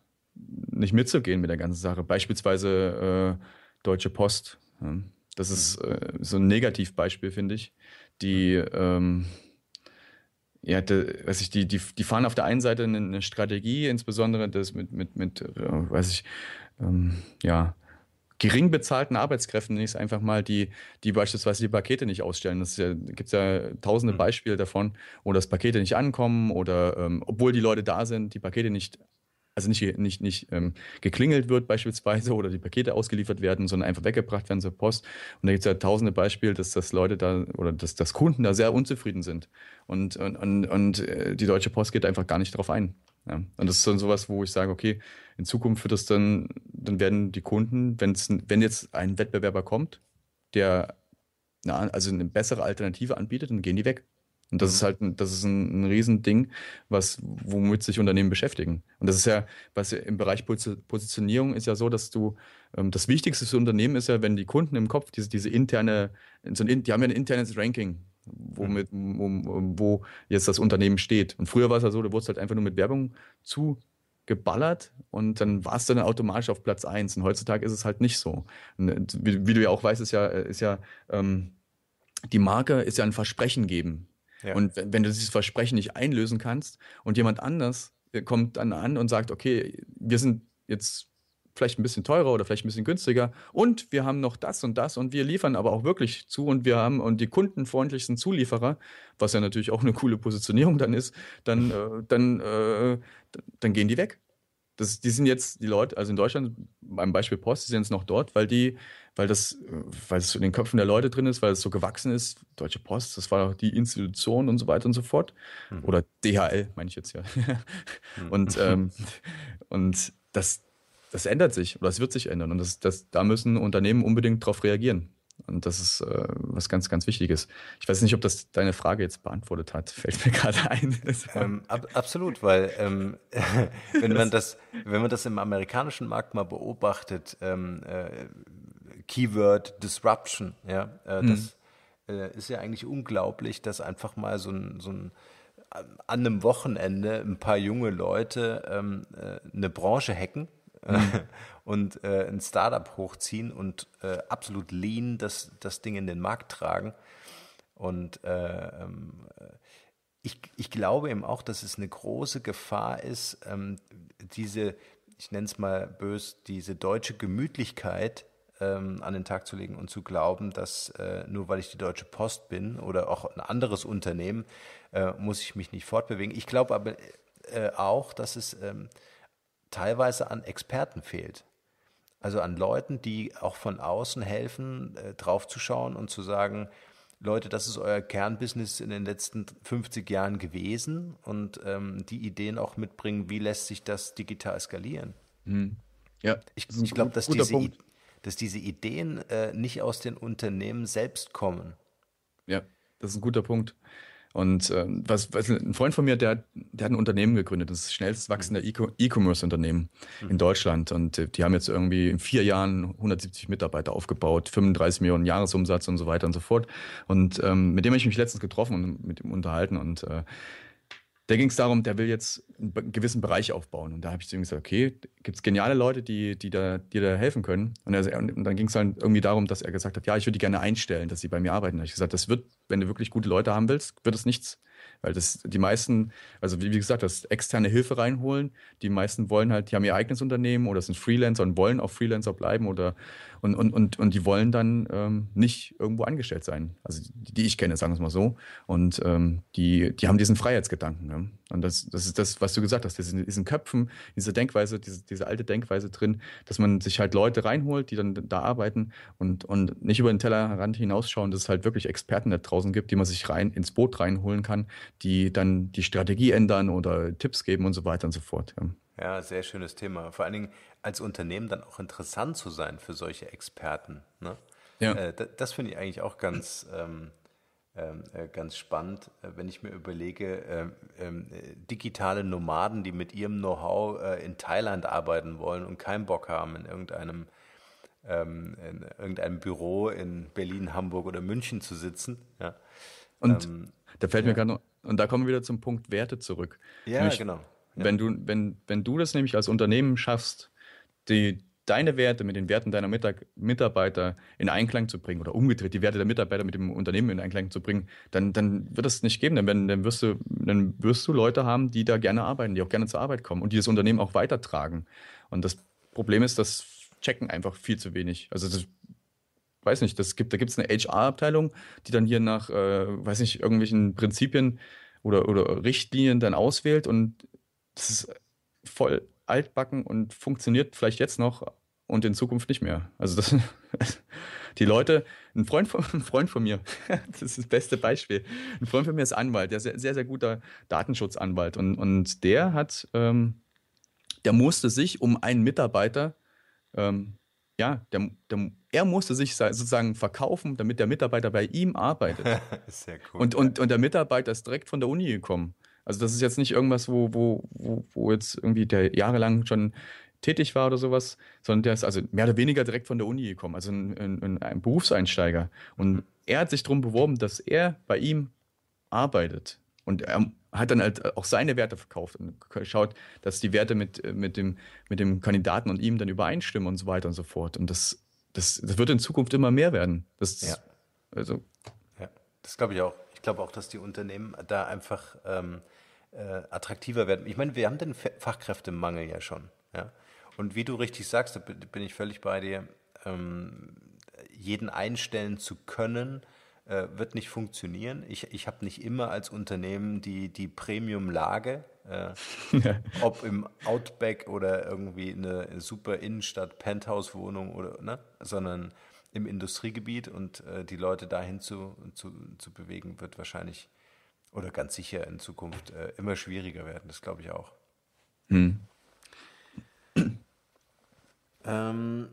[SPEAKER 2] nicht mitzugehen mit der ganzen Sache. Beispielsweise äh, Deutsche Post. Ja. Ne? Das ist mhm. äh, so ein Negativbeispiel, finde ich. Die, mhm. ähm, ja, de, weiß ich, die, die, die fahren auf der einen Seite eine, eine Strategie, insbesondere das mit, mit, mit äh, weiß ich, ähm, ja, gering bezahlten Arbeitskräften, nenne einfach mal, die, die beispielsweise die Pakete nicht ausstellen. Das ja, gibt ja tausende mhm. Beispiele davon, wo das Pakete nicht ankommen oder ähm, obwohl die Leute da sind, die Pakete nicht also nicht, nicht, nicht ähm, geklingelt wird beispielsweise oder die Pakete ausgeliefert werden, sondern einfach weggebracht werden zur Post. Und da gibt es ja tausende Beispiele, dass das Leute da oder dass, dass Kunden da sehr unzufrieden sind. Und, und, und, und äh, die Deutsche Post geht einfach gar nicht drauf ein. Ja. Und das ist dann sowas, wo ich sage, okay, in Zukunft wird es dann, dann werden die Kunden, wenn's, wenn jetzt ein Wettbewerber kommt, der na, also eine bessere Alternative anbietet, dann gehen die weg. Und das ist mhm. halt, ein, das ist ein, ein Riesending, was, womit sich Unternehmen beschäftigen. Und das ist ja, was im Bereich Positionierung ist ja so, dass du, ähm, das Wichtigste für Unternehmen ist ja, wenn die Kunden im Kopf diese, diese interne, so ein, die haben ja ein internes Ranking, womit, wo, mhm. wo jetzt das Unternehmen steht. Und früher war es ja so, du wurdest halt einfach nur mit Werbung zugeballert und dann warst du dann automatisch auf Platz eins. Und heutzutage ist es halt nicht so. Und äh, wie, wie, du ja auch weißt, ist ja, äh, ist ja, ähm, die Marke ist ja ein Versprechen geben. Ja. Und wenn, wenn du dieses Versprechen nicht einlösen kannst und jemand anders äh, kommt dann an und sagt, okay, wir sind jetzt vielleicht ein bisschen teurer oder vielleicht ein bisschen günstiger und wir haben noch das und das und wir liefern aber auch wirklich zu und wir haben und die kundenfreundlichsten Zulieferer, was ja natürlich auch eine coole Positionierung dann ist, dann, äh, dann, äh, dann gehen die weg das, die sind jetzt die Leute, also in Deutschland, beim Beispiel Post, die sind jetzt noch dort, weil die, weil das, weil es in den Köpfen der Leute drin ist, weil es so gewachsen ist. Deutsche Post, das war die Institution und so weiter und so fort. Mhm. Oder DHL, meine ich jetzt ja. Mhm. und, ähm, und das, das ändert sich oder es wird sich ändern. Und das, das, da müssen Unternehmen unbedingt drauf reagieren. Und das ist äh, was ganz, ganz Wichtiges. Ich weiß nicht, ob das deine Frage jetzt beantwortet hat. (laughs) Fällt mir gerade ein. (laughs)
[SPEAKER 1] Ähm, ab, absolut, weil ähm, (laughs) wenn man das, wenn man das im amerikanischen Markt mal beobachtet, ähm, äh, Keyword Disruption, ja, äh, mhm. das äh, ist ja eigentlich unglaublich, dass einfach mal so ein, so ein an einem Wochenende ein paar junge Leute ähm, äh, eine Branche hacken Mhm. (laughs) und äh, ein Startup hochziehen und äh, absolut lean das, das Ding in den Markt tragen. Und äh, ähm, ich, ich glaube eben auch, dass es eine große Gefahr ist, ähm, diese, ich nenne es mal bös, diese deutsche Gemütlichkeit ähm, an den Tag zu legen und zu glauben, dass äh, nur weil ich die Deutsche Post bin oder auch ein anderes Unternehmen, äh, muss ich mich nicht fortbewegen. Ich glaube aber äh, auch, dass es... Ähm, teilweise an Experten fehlt. Also an Leuten, die auch von außen helfen, äh, draufzuschauen und zu sagen, Leute, das ist euer Kernbusiness in den letzten 50 Jahren gewesen und ähm, die Ideen auch mitbringen, wie lässt sich das digital skalieren. Hm. Ja, ich, ich glaube, dass, diese, dass diese Ideen äh, nicht aus den Unternehmen selbst
[SPEAKER 2] kommen. Ja, das ist ein guter Punkt. Und ähm, was, was, ein Freund von mir, der, der hat ein Unternehmen gegründet, das schnellst wachsende mhm. E-Commerce-Unternehmen mhm. in Deutschland. Und äh, die haben jetzt irgendwie in vier Jahren 170 Mitarbeiter aufgebaut, 35 Millionen Jahresumsatz und so weiter und so fort. Und ähm, mit dem habe ich mich letztens getroffen und mit ihm unterhalten. Und äh, da ging es darum, der will jetzt einen gewissen Bereich aufbauen. Und da habe ich zu ihm gesagt, okay, gibt's geniale Leute, die, die, da, die da helfen können. Und, er, und dann ging es dann halt irgendwie darum, dass er gesagt hat, ja, ich würde die gerne einstellen, dass sie bei mir arbeiten. Da habe ich gesagt, das wird, wenn du wirklich gute Leute haben willst, wird es nichts. Weil das die meisten, also wie, wie gesagt, das externe Hilfe reinholen. Die meisten wollen halt, die haben ihr eigenes Unternehmen oder sind Freelancer und wollen auch Freelancer bleiben oder und, und, und, und die wollen dann ähm, nicht irgendwo angestellt sein. Also die, die ich kenne, sagen wir es mal so. Und ähm, die, die haben diesen Freiheitsgedanken. Ne? Und das, das ist das, was du gesagt hast, das in diesen Köpfen, diese Denkweise, diese, diese alte Denkweise drin, dass man sich halt Leute reinholt, die dann da arbeiten und, und nicht über den Tellerrand hinausschauen, dass es halt wirklich Experten da draußen gibt, die man sich rein ins Boot reinholen kann, die dann die Strategie ändern oder Tipps geben und so weiter und so fort. Ja.
[SPEAKER 1] Ja, sehr schönes Thema. Vor allen Dingen als Unternehmen dann auch interessant zu sein für solche Experten. Ne? Ja. Äh, das, das finde ich eigentlich auch ganz, ähm, ähm äh, ganz spannend, äh, wenn ich mir überlege, äh, ähm, digitale Nomaden, die mit ihrem Know-how äh, in Thailand arbeiten wollen und keinen Bock haben, in irgendeinem, ähm, in irgendeinem Büro in Berlin, Hamburg oder
[SPEAKER 2] München zu sitzen. Ja. Und ähm, da fällt ja. mir gerade und da kommen wir wieder zum Punkt Werte zurück. Ja, Nämlich, genau wenn, du, wenn, wenn du das nämlich als Unternehmen schaffst, die, deine Werte mit den Werten deiner Mittag Mitarbeiter in Einklang zu bringen oder umgedreht die Werte der Mitarbeiter mit dem Unternehmen in Einklang zu bringen, dann, dann wird es nicht geben. Dann, werden, dann, wirst du, dann wirst du Leute haben, die da gerne arbeiten, die auch gerne zur Arbeit kommen und die das Unternehmen auch weitertragen. Und das Problem ist, das checken einfach viel zu wenig. Also das, weiß nicht, das gibt, da gibt es eine HR-Abteilung, die dann hier nach, äh, weiß nicht, irgendwelchen Prinzipien oder, oder Richtlinien dann auswählt und das ist voll altbacken und funktioniert vielleicht jetzt noch und in Zukunft nicht mehr. Also das, (laughs) die Leute, ein Freund, von, ein Freund von mir, (laughs) das ist das beste Beispiel, ein Freund von mir ist Anwalt, der ist sehr, sehr guter Datenschutzanwalt und, und der hat, ähm, der musste sich um einen Mitarbeiter, ähm, ja, der, der, er musste sich sozusagen verkaufen, damit der Mitarbeiter bei ihm arbeitet. (laughs) Sehr cool. Und, und, und der Mitarbeiter ist direkt von der Uni gekommen. Also das ist jetzt nicht irgendwas, wo, wo, wo, wo jetzt irgendwie der jahrelang schon tätig war oder sowas, sondern der ist also mehr oder weniger direkt von der Uni gekommen, also ein, ein, ein Berufseinsteiger. Und er hat sich darum beworben, dass er bei ihm arbeitet. Und er hat dann halt auch seine Werte verkauft und schaut, dass die Werte mit, mit, dem, mit dem Kandidaten und ihm dann übereinstimmen und so weiter und so fort. Und das, das, das wird in Zukunft immer mehr werden. Das, ja. Also.
[SPEAKER 1] ja, das glaube ich auch. Ich glaube auch, dass die Unternehmen da einfach ähm, äh, attraktiver werden. Ich meine, wir haben den Fachkräftemangel ja schon. Ja? Und wie du richtig sagst, da bin ich völlig bei dir, ähm, jeden einstellen zu können, äh, wird nicht funktionieren. Ich, ich habe nicht immer als Unternehmen die, die Premium-Lage, äh, (laughs) ob im Outback oder irgendwie eine super Innenstadt, Penthouse-Wohnung oder, ne? sondern im Industriegebiet und äh, die Leute dahin zu, zu, zu bewegen, wird wahrscheinlich oder ganz sicher in Zukunft äh, immer schwieriger werden. Das glaube ich auch. Hm. Ähm,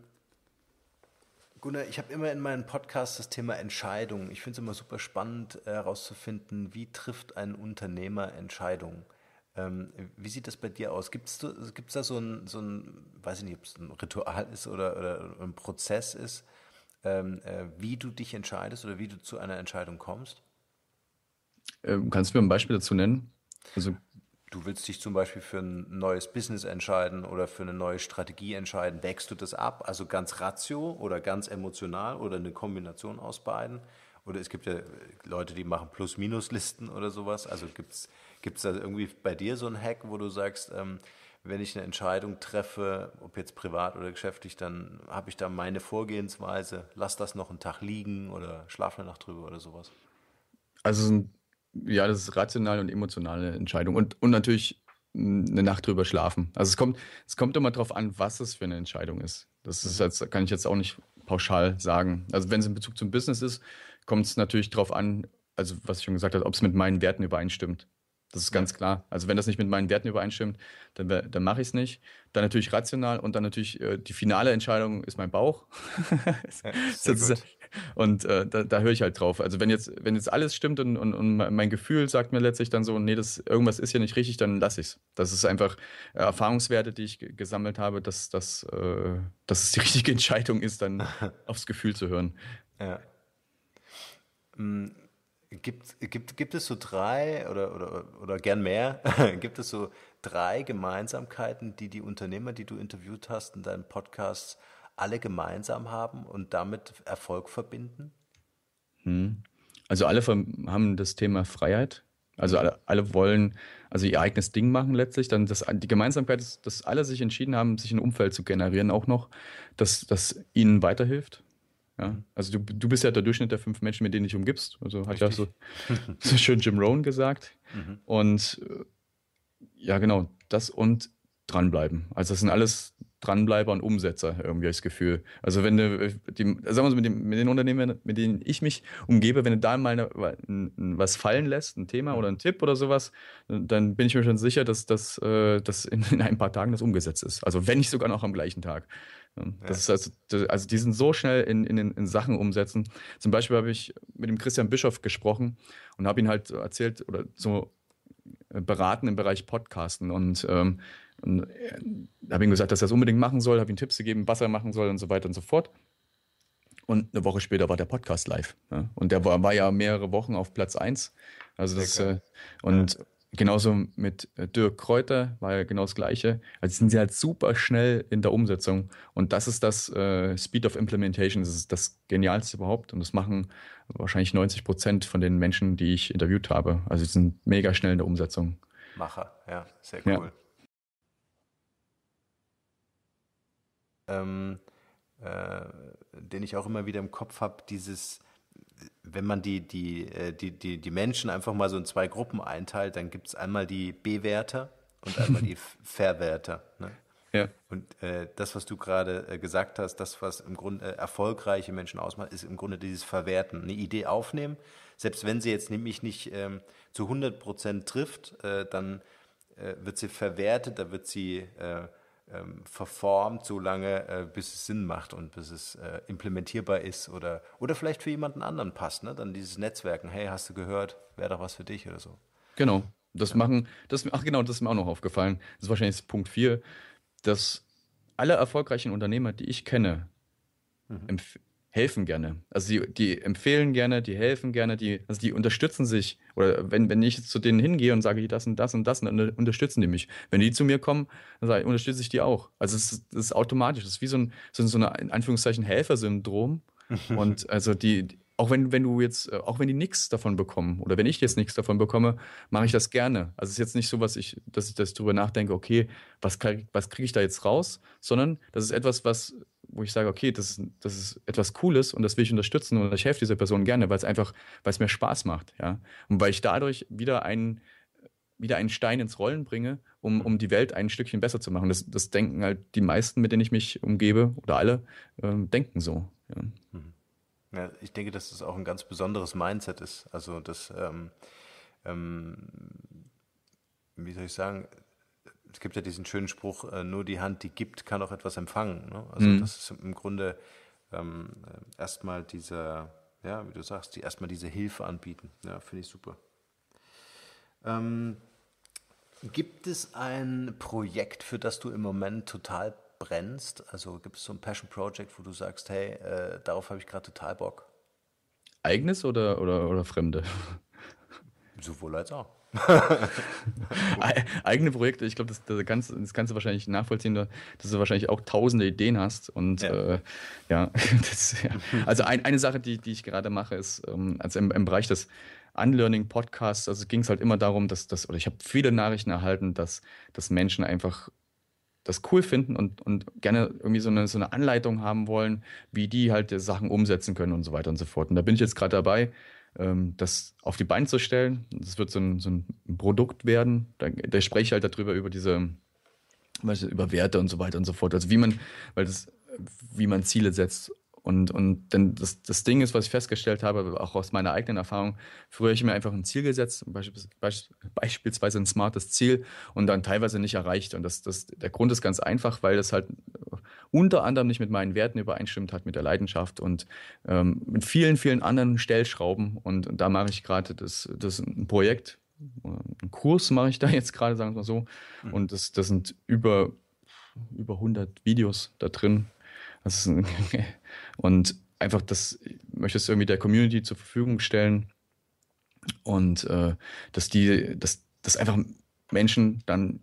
[SPEAKER 1] Gunnar, ich habe immer in meinen Podcasts das Thema Entscheidungen. Ich finde es immer super spannend herauszufinden, äh, wie trifft ein Unternehmer Entscheidungen. Ähm, wie sieht das bei dir aus? Gibt es da so ein, so ein, weiß ich nicht, ob es ein Ritual ist oder, oder ein Prozess ist, ähm, äh, wie du dich entscheidest oder wie du zu einer Entscheidung kommst?
[SPEAKER 2] Ähm, kannst du mir ein Beispiel dazu nennen? Also
[SPEAKER 1] du willst dich zum Beispiel für ein neues Business entscheiden oder für eine neue Strategie entscheiden, wächst du das ab? Also ganz ratio oder ganz emotional oder eine Kombination aus beiden? Oder es gibt ja äh, Leute, die machen Plus-Minus-Listen oder sowas. Also gibt es da irgendwie bei dir so einen Hack, wo du sagst, ähm, wenn ich eine Entscheidung treffe, ob jetzt privat oder geschäftlich, dann habe ich da meine Vorgehensweise, lass das noch einen Tag liegen oder schlaf eine Nacht drüber oder sowas?
[SPEAKER 2] Also ein ja, das ist rationale und emotionale Entscheidung. Und, und natürlich eine Nacht drüber schlafen. Also es kommt, es kommt immer darauf an, was es für eine Entscheidung ist. Das ist jetzt, kann ich jetzt auch nicht pauschal sagen. Also wenn es in Bezug zum Business ist, kommt es natürlich darauf an, also was ich schon gesagt habe, ob es mit meinen Werten übereinstimmt. Das ist ganz klar. Also wenn das nicht mit meinen Werten übereinstimmt, dann, dann mache ich es nicht. Dann natürlich rational und dann natürlich äh, die finale Entscheidung ist mein Bauch. (laughs) (laughs) und äh, da, da höre ich halt drauf. Also wenn jetzt, wenn jetzt alles stimmt und, und, und mein Gefühl sagt mir letztlich dann so, nee, das, irgendwas ist hier nicht richtig, dann lasse ich es. Das ist einfach äh, Erfahrungswerte, die ich gesammelt habe, dass, dass, äh, dass es die (laughs) richtige Entscheidung ist, dann aufs Gefühl zu hören. Ja.
[SPEAKER 1] Mm, Gibt, gibt, gibt es so drei oder, oder, oder gern mehr, (laughs) gibt es so drei Gemeinsamkeiten, die die Unternehmer, die du interviewt hast in deinen Podcasts, alle gemeinsam haben und damit Erfolg verbinden?
[SPEAKER 2] Hm. Also alle haben das Thema Freiheit. Also alle, alle wollen also ihr eigenes Ding machen letztlich. Dann das, die Gemeinsamkeit ist, dass alle sich entschieden haben, sich ein Umfeld zu generieren auch noch, das, das ihnen weiterhilft ja? Mhm. Also du, du bist ja der Durchschnitt der fünf Menschen, mit denen dich umgibst. Also hat ja so, (laughs) so schön Jim Rohn gesagt. Mhm. Und äh, ja, genau, das und dranbleiben. Also das sind alles Dranbleiber und Umsetzer, irgendwie das Gefühl. Also wenn du, äh, die, sagen wir so, mit, dem, mit den Unternehmen, mit denen ich mich umgebe, wenn du da mal eine, was fallen lässt, ein Thema oder ein Tipp oder sowas, dann bin ich mir schon sicher, dass das äh, dass in, in, ein paar Tagen das umgesetzt ist. Also wenn nicht sogar noch am gleichen Tag. Das ja. ist also, also die sind so schnell in, in, in Sachen umsetzen. Zum Beispiel habe ich mit dem Christian Bischof gesprochen und habe ihn halt erzählt oder so äh, beraten im Bereich Podcasten und ähm, und äh, habe ihm gesagt, dass er das unbedingt machen soll, habe ihm Tipps gegeben, was er machen soll und so weiter und so fort. Und eine Woche später war der Podcast live. Ne? Und der war, war, ja mehrere Wochen auf Platz 1. Also das, äh, und ja. genauso mit äh, Dirk Kräuter war ja genau das Gleiche. Also sind sie halt super schnell in der Umsetzung. Und das ist das äh, Speed of Implementation. Das ist das Genialste überhaupt. Und das machen wahrscheinlich 90 Prozent von den Menschen, die ich interviewt habe. Also sie sind mega schnell in der Umsetzung.
[SPEAKER 1] Macher, ja, sehr cool. Ja. ähm, äh, den ich auch immer wieder im Kopf habe, dieses, wenn man die, die, äh, die, die, die Menschen einfach mal so in zwei Gruppen einteilt, dann gibt es einmal die Bewerter und einmal die (laughs) Verwerter. Ne? Ja. Und äh, das, was du gerade äh, gesagt hast, das, was im Grunde äh, erfolgreiche Menschen ausmacht, ist im Grunde dieses Verwerten. Eine Idee aufnehmen, selbst wenn sie jetzt nämlich nicht ähm, zu 100 Prozent trifft, äh, dann äh, wird sie verwertet, da wird sie ähm, verformt, solange äh, bis es Sinn macht und bis es äh, implementierbar ist oder, oder vielleicht für jemanden anderen passt. Ne? Dann dieses Netzwerken, hey, hast du gehört, wäre doch was für dich oder so.
[SPEAKER 2] Genau, das ja. machen, das, ach genau, das ist mir auch noch aufgefallen. Das ist wahrscheinlich Punkt 4, dass alle erfolgreichen Unternehmer, die ich kenne, mhm helfen gerne. Also die, die empfehlen gerne, die helfen gerne, die, also die unterstützen sich. Oder wenn, wenn ich zu denen hingehe und sage, das und das und das, dann unterstützen die mich. Wenn die zu mir kommen, dann sage, unterstütze ich die auch. Also es ist, es ist automatisch. Das ist wie so ein, so, so ein in Anführungszeichen Helfersyndrom. Mhm. und also die, auch wenn, wenn du jetzt, auch wenn die nichts davon bekommen oder wenn ich jetzt nichts davon bekomme, mache ich das gerne. Also es ist jetzt nicht so, was ich, dass ich das drüber nachdenke, okay, was, krieg, was kriege ich da jetzt raus, sondern das ist etwas, was wo ich sage, okay, das, das ist etwas Cooles und das will ich unterstützen und ich helfe dieser Person gerne, weil es einfach, weil es mir Spaß macht, ja. Und weil ich dadurch wieder einen, wieder einen Stein ins Rollen bringe, um, um die Welt ein Stückchen besser zu machen. Das, das denken halt die meisten, mit denen ich mich umgebe, oder alle, ähm, denken so. Ja. Mhm.
[SPEAKER 1] ja. ich denke, dass das auch ein ganz besonderes Mindset ist. Also das ähm, ähm, wie soll ich sagen, es gibt ja diesen schönen Spruch, äh, nur die Hand, die gibt, kann auch etwas empfangen. Ne? Also mhm. das ist im Grunde ähm, äh, erstmal diese, ja, wie du sagst, die erstmal diese Hilfe anbieten. Ja, finde ich super. Ähm, gibt es ein Projekt, für das du im Moment total brennst? Also gibt es so ein Passion Project, wo du sagst, hey, äh, darauf habe ich gerade total Bock?
[SPEAKER 2] Eigenes oder, oder, oder Fremde? Sowohl als auch. Eigene Projekte, ich glaube, das, das, kannst, das kannst du wahrscheinlich nachvollziehen, dass du wahrscheinlich auch tausende Ideen hast. Und ja, äh, ja, (laughs) das, ja. also ein, eine Sache, die, die ich gerade mache, ist ähm, also im, im Bereich des Unlearning Podcasts, also ging es halt immer darum, dass das, oder ich habe viele Nachrichten erhalten, dass, dass Menschen einfach das cool finden und, und gerne irgendwie so eine, so eine Anleitung haben wollen, wie die halt Sachen umsetzen können und so weiter und so fort. Und da bin ich jetzt gerade dabei, ähm, das auf die Beine zu stellen. Das wird so ein, so ein Produkt werden. Da, da spreche ich halt darüber, über diese, über Werte und so weiter und so fort. Also wie man, weil das, wie man Ziele setzt und, und denn das, das Ding ist, was ich festgestellt habe, auch aus meiner eigenen Erfahrung, früher habe ich mir einfach ein Ziel gesetzt, beispielsweise ein smartes Ziel und dann teilweise nicht erreicht. Und das, das, der Grund ist ganz einfach, weil das halt unter anderem nicht mit meinen Werten übereinstimmt hat, mit der Leidenschaft und ähm, mit vielen, vielen anderen Stellschrauben. Und, und da mache ich gerade das, das ein Projekt, einen Kurs mache ich da jetzt gerade, sagen wir mal so. Mhm. Und das, das sind über über 100 Videos da drin, das ein, (laughs) und einfach das, möchte es irgendwie der Community zur Verfügung stellen und äh, dass die, dass, dass einfach Menschen dann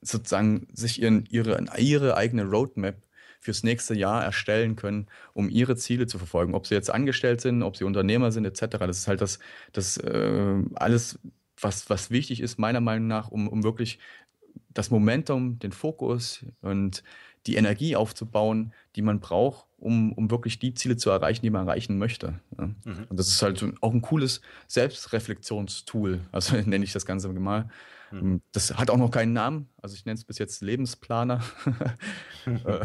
[SPEAKER 2] sozusagen sich ihren, ihre, ihre eigene Roadmap fürs nächste Jahr erstellen können, um ihre Ziele zu verfolgen. Ob sie jetzt angestellt sind, ob sie Unternehmer sind, etc. Das ist halt das, das äh, alles, was, was wichtig ist, meiner Meinung nach, um, um wirklich das Momentum, den Fokus und die Energie aufzubauen, die man braucht, um, um wirklich die Ziele zu erreichen, die man erreichen möchte. Ja. Mhm. Und das ist halt auch ein cooles Selbstreflexionstool, also (laughs) nenne ich das Ganze mal. Mhm. Ähm, das hat auch noch keinen Namen, also ich nenne es bis jetzt Lebensplaner. (laughs) Äh,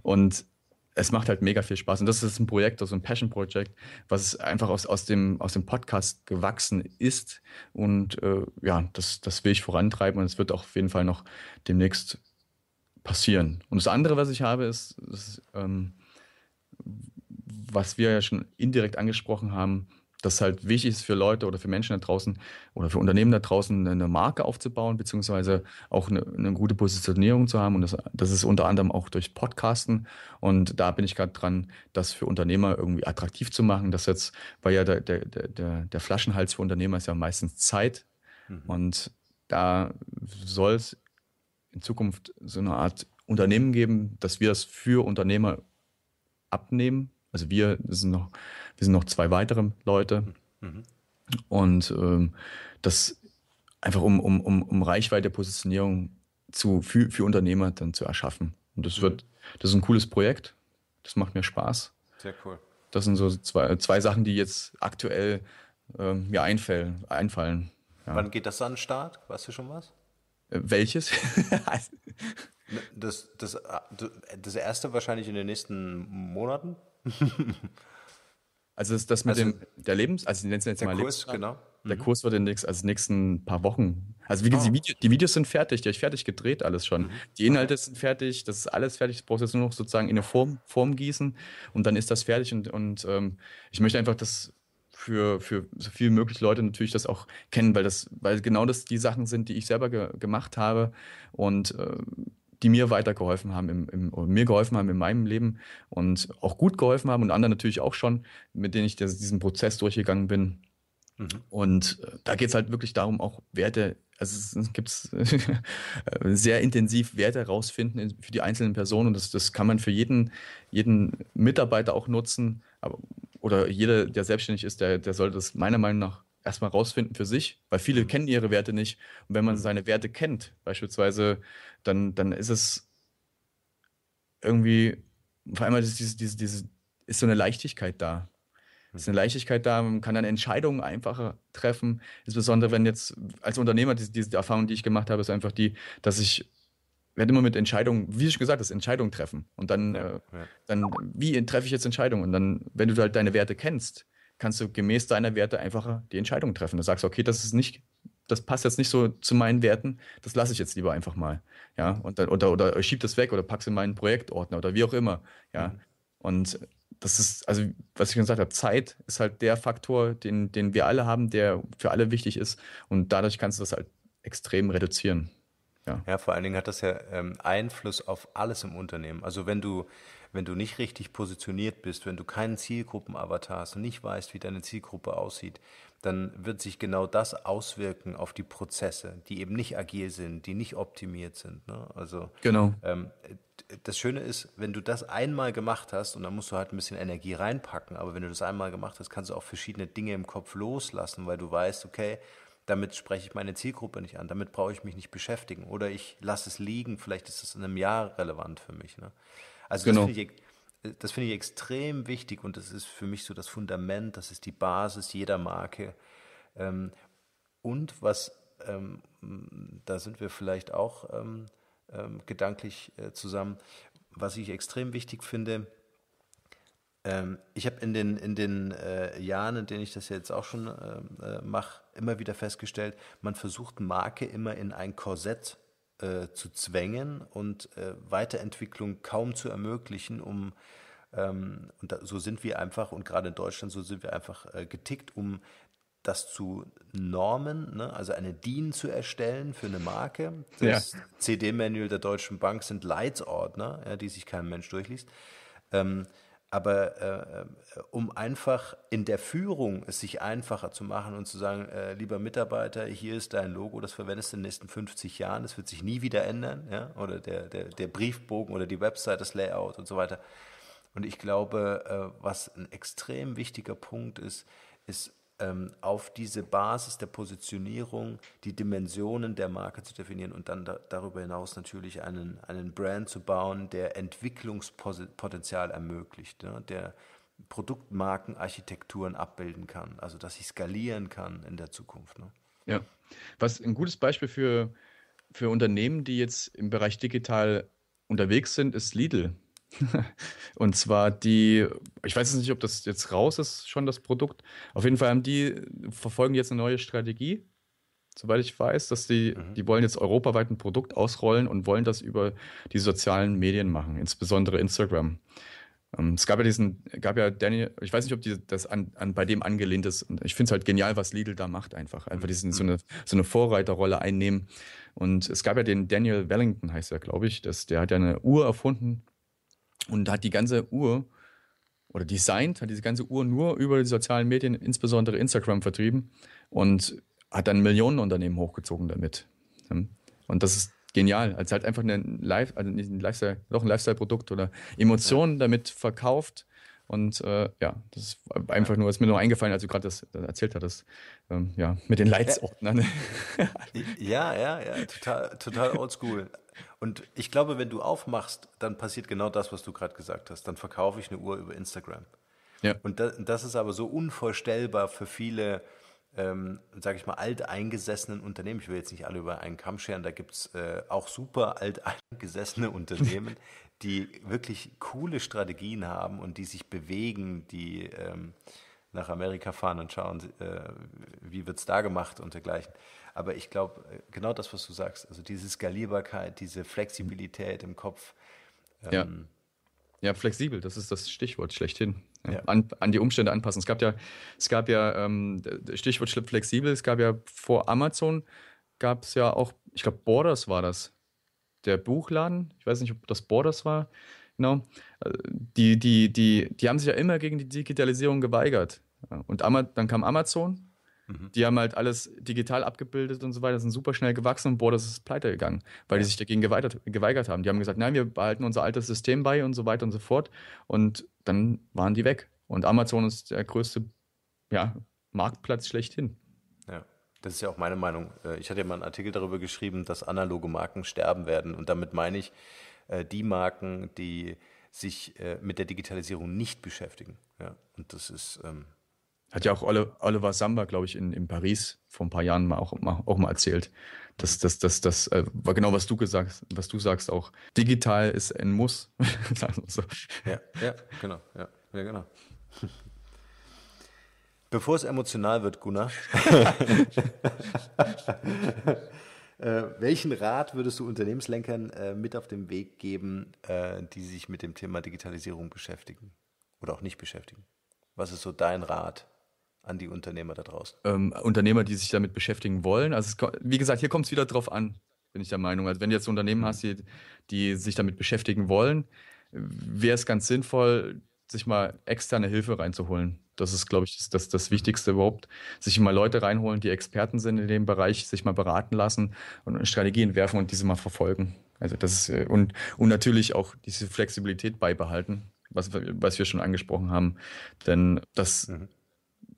[SPEAKER 2] und es macht halt mega viel Spaß. Und das ist ein Projekt, also ein Passion-Projekt, was einfach aus, aus, dem, aus dem Podcast gewachsen ist. Und äh, ja, das, das will ich vorantreiben und es wird auch auf jeden Fall noch demnächst passieren. Und das andere, was ich habe, ist, ist ähm, was wir ja schon indirekt angesprochen haben, dass halt wichtig ist für Leute oder für Menschen da draußen oder für Unternehmen da draußen eine Marke aufzubauen, beziehungsweise auch eine, eine gute Positionierung zu haben. Und das, das ist unter anderem auch durch Podcasten. Und da bin ich gerade dran, das für Unternehmer irgendwie attraktiv zu machen. Das jetzt, weil ja der, der, der, der Flaschenhals für Unternehmer ist ja meistens Zeit. Mhm. Und da soll es in Zukunft so eine Art Unternehmen geben, dass wir das für Unternehmer abnehmen. Also wir sind noch, wir sind noch zwei weitere Leute. Mhm. Und ähm, das einfach um, um, um, um Reichweite, Positionierung zu, für, für Unternehmer dann zu erschaffen. Und das mhm. wird, das ist ein cooles Projekt. Das macht mir Spaß. Sehr cool. Das sind so zwei, zwei Sachen, die jetzt aktuell ähm, mir einfallen. einfallen ja. Wann geht
[SPEAKER 1] das an den Start? Weißt du schon was?
[SPEAKER 2] Welches? (laughs)
[SPEAKER 1] Ne, das, das, das erste wahrscheinlich in den nächsten Monaten. also das, das mit also, dem
[SPEAKER 2] der Lebens, also ich nenne es jetzt der mal Kurs, genau. Der mhm. Kurs wird in nächsten, also nächsten paar Wochen. Also wie, oh. die, Video, die, Videos sind fertig, die habe ich fertig gedreht, alles schon. Mhm. Die Inhalte okay. sind fertig, das ist alles fertig. Das brauchst du jetzt nur noch sozusagen in eine Form, Form gießen und dann ist das fertig. Und, und ähm, ich möchte einfach, dass für, für so viel möglich Leute natürlich das auch kennen, weil das, weil genau das die Sachen sind, die ich selber ge gemacht habe und äh, die mir weitergeholfen haben, im, im, mir geholfen haben in meinem Leben und auch gut geholfen haben und anderen natürlich auch schon, mit denen ich das, diesen Prozess durchgegangen bin. Mhm. Und äh, da geht es halt wirklich darum, auch Werte, also es gibt (laughs) sehr intensiv Werte rausfinden für die einzelnen Personen und das, das kann man für jeden, jeden Mitarbeiter auch nutzen, aber oder jeder, der selbstständig ist, der, der sollte das meiner Meinung nach erstmal rausfinden für sich, weil viele mhm. kennen ihre Werte nicht. Und wenn man mhm. seine Werte kennt, beispielsweise, dann, dann ist es irgendwie, vor allem ist, diese, diese, diese, ist so eine Leichtigkeit da. Es Ist eine mhm. Leichtigkeit da, man kann dann Entscheidungen einfacher treffen. Insbesondere wenn jetzt als Unternehmer, diese, diese Erfahrung, die ich gemacht habe, ist einfach die, dass ich werde immer mit Entscheidungen, wie ich gesagt habe, Entscheidungen treffen. Und dann, ja, äh, ja. dann wie treffe ich jetzt Entscheidungen? Und dann, wenn du halt deine Werte kennst, kannst du gemäß deiner Werte einfacher die Entscheidung treffen. Du sagst, okay, das ist nicht, das passt jetzt nicht so zu meinen Werten, das lasse ich jetzt lieber einfach mal. Ja, und dann, oder, oder schieb das weg oder pack es in meinen Projektordner oder wie auch immer. Ja. Mhm. Und das ist, also, was ich schon gesagt habe, Zeit ist halt der Faktor, den, den wir alle haben, der für alle wichtig ist. Und dadurch kannst du das halt extrem reduzieren. Ja. ja, vor allen Dingen hat das ja ähm, Einfluss auf alles im Unternehmen. Also wenn
[SPEAKER 1] du, wenn du nicht richtig positioniert bist, wenn du keinen Zielgruppenavatar hast und nicht weißt, wie deine Zielgruppe aussieht, dann wird sich genau das auswirken auf die Prozesse, die eben nicht agil sind, die nicht optimiert sind. Ne? Also genau. Ähm, das Schöne ist, wenn du das einmal gemacht hast, und dann musst du halt ein bisschen Energie reinpacken, aber wenn du das einmal gemacht hast, kannst du auch verschiedene Dinge im Kopf loslassen, weil du weißt, okay, damit spreche ich meine Zielgruppe nicht an, damit brauche ich mich nicht beschäftigen oder ich lasse es liegen, vielleicht ist es in einem Jahr relevant für mich. Ne? Also genau. das finde ich, find ich extrem wichtig und das ist für mich so das Fundament, das ist die Basis jeder Marke. Ähm, und was, ähm, da sind wir vielleicht auch ähm, gedanklich äh, zusammen, was ich extrem wichtig finde, ähm, ich habe in den, in den äh, Jahren, in denen ich das jetzt auch schon ähm, äh, mache, immer wieder festgestellt, man versucht Marke immer in ein Korsett äh, zu zwängen und äh, Weiterentwicklung kaum zu ermöglichen, um ähm, und da, so sind wir einfach, und gerade in Deutschland, so sind wir einfach äh, getickt, um das zu normen, ne? also eine DIN zu erstellen für eine Marke. Das ja. CD-Manual der Deutschen Bank sind Leitsordner, ja, die sich kein Mensch durchliest. Ähm, aber äh, äh, um einfach in der Führung es sich einfacher zu machen und zu sagen, äh, lieber Mitarbeiter, hier ist dein Logo, das verwendest du in den nächsten 50 Jahren, das wird sich nie wieder ändern, ja? oder der, der, der Briefbogen oder die Website, das Layout und so weiter. Und ich glaube, äh, was ein extrem wichtiger Punkt ist, ist ähm, auf diese Basis der Positionierung die Dimensionen der Marke zu definieren und dann da, darüber hinaus natürlich einen, einen Brand zu bauen, der Entwicklungspotenzial ermöglicht, ne? der Produktmarkenarchitekturen abbilden kann, also dass ich skalieren kann in der Zukunft. Ne?
[SPEAKER 2] Ja, was ein gutes Beispiel für, für Unternehmen, die jetzt im Bereich digital unterwegs sind, ist Lidl. (laughs) Und zwar die, ich weiß jetzt nicht, ob das jetzt raus ist, schon das Produkt. Auf jeden Fall haben die, verfolgen jetzt eine neue Strategie, soweit ich weiß, dass die, mhm. die wollen jetzt europaweit ein Produkt ausrollen und wollen das über die sozialen Medien machen, insbesondere Instagram. Ähm, es gab ja diesen, gab ja Daniel, ich weiß nicht, ob die das an, an bei dem angelehnt ist. Ich finde es halt genial, was Lidl da macht, einfach. Einfach mhm. diesen, so, mhm. eine, so eine Vorreiterrolle einnehmen. Und es gab ja den Daniel Wellington, heißt er, glaube ich. Das, der hat ja eine Uhr erfunden, und hat die ganze Uhr oder designt, hat diese ganze Uhr nur über die sozialen Medien, insbesondere Instagram, vertrieben und hat dann Millionenunternehmen hochgezogen damit. Und das ist genial, Also halt einfach ein Live, also nicht ein Lifestyle, doch ein Lifestyle-Produkt oder Emotionen ja. damit verkauft. Und äh, ja, das ist einfach nur, ist mir nur eingefallen, als du gerade das, das, äh, erzählt hattest, ähm, ja, mit den Leitsorten.
[SPEAKER 1] Ja. ja, ja, ja, total, total oldschool. Und ich glaube, wenn du aufmachst, dann passiert genau das, was du gerade gesagt hast. Dann verkaufe ich eine Uhr über Instagram. Ja. Und das, das ist aber so unvorstellbar für viele, ähm, sage ich mal, alteingesessenen Unternehmen. Ich will jetzt nicht alle über einen Kamm scheren, da gibt es äh, auch super alteingesessene (laughs) Unternehmen, die wirklich coole Strategien haben und die sich bewegen, die ähm, nach Amerika fahren und schauen, äh, wie wird es da gemacht und dergleichen. Aber ich glaube, äh, genau das, was du sagst, also diese Skalierbarkeit, diese Flexibilität im Kopf. Ähm,
[SPEAKER 2] ja. ja, flexibel, das ist das Stichwort schlechthin. Ja. An, an, die Umstände anpassen. Es gab ja, es gab ja, ähm, Stichwort flexibel, es gab ja vor Amazon gab es ja auch, ich glaube, Borders war das. Der Buchladen, ich weiß nicht, ob das Borders war, genau. Äh, die, die, die, die haben sich ja immer gegen die Digitalisierung geweigert. Und dann kam Amazon Mhm. Die haben halt alles digital abgebildet und so weiter, sind super schnell gewachsen und boah, das ist pleite gegangen, weil ja. die sich dagegen geweigert, geweigert haben. Die haben gesagt, nein, wir behalten unser altes System bei und so weiter und so fort. Und dann waren die weg. Und Amazon ist der größte ja, Marktplatz schlechthin.
[SPEAKER 1] Ja. Das ist ja auch meine Meinung. Äh, ich hatte ja mal einen Artikel darüber geschrieben, dass analoge Marken sterben werden. Und damit meine ich äh, die Marken, die sich äh, mit der Digitalisierung nicht beschäftigen. Ja, und das ist, ähm,
[SPEAKER 2] hat ja auch Oliver Samba, glaube ich, in, in Paris vor ein paar Jahren mal auch, mal, auch mal erzählt. Das, das, das, das äh, war genau, was du gesagt, was du sagst auch. Digital ist ein Muss. (laughs) so. Also. ja,
[SPEAKER 1] ja, genau, ja, ja genau. Bevor es emotional wird, Gunnar, (laughs) äh, welchen Rat würdest du Unternehmenslenkern äh, mit auf den Weg geben, äh, die sich mit dem Thema Digitalisierung beschäftigen oder auch nicht beschäftigen? Was ist so dein Rat?
[SPEAKER 2] an die Unternehmer da draußen? Ähm, Unternehmer, die sich damit beschäftigen wollen. Also es, wie gesagt, hier kommt es wieder drauf an, bin ich der Meinung. Also wenn du jetzt Unternehmen mhm. hast, die, die sich damit beschäftigen wollen, wäre es ganz sinnvoll, sich mal externe Hilfe reinzuholen. Das ist, glaube ich, das, das, das Wichtigste überhaupt. Sich mal Leute reinholen, die Experten sind in dem Bereich, sich mal beraten lassen und Strategien werfen und diese mal verfolgen. Also das ist, äh, und, und natürlich auch diese Flexibilität beibehalten, was, was wir schon angesprochen haben. Denn das mhm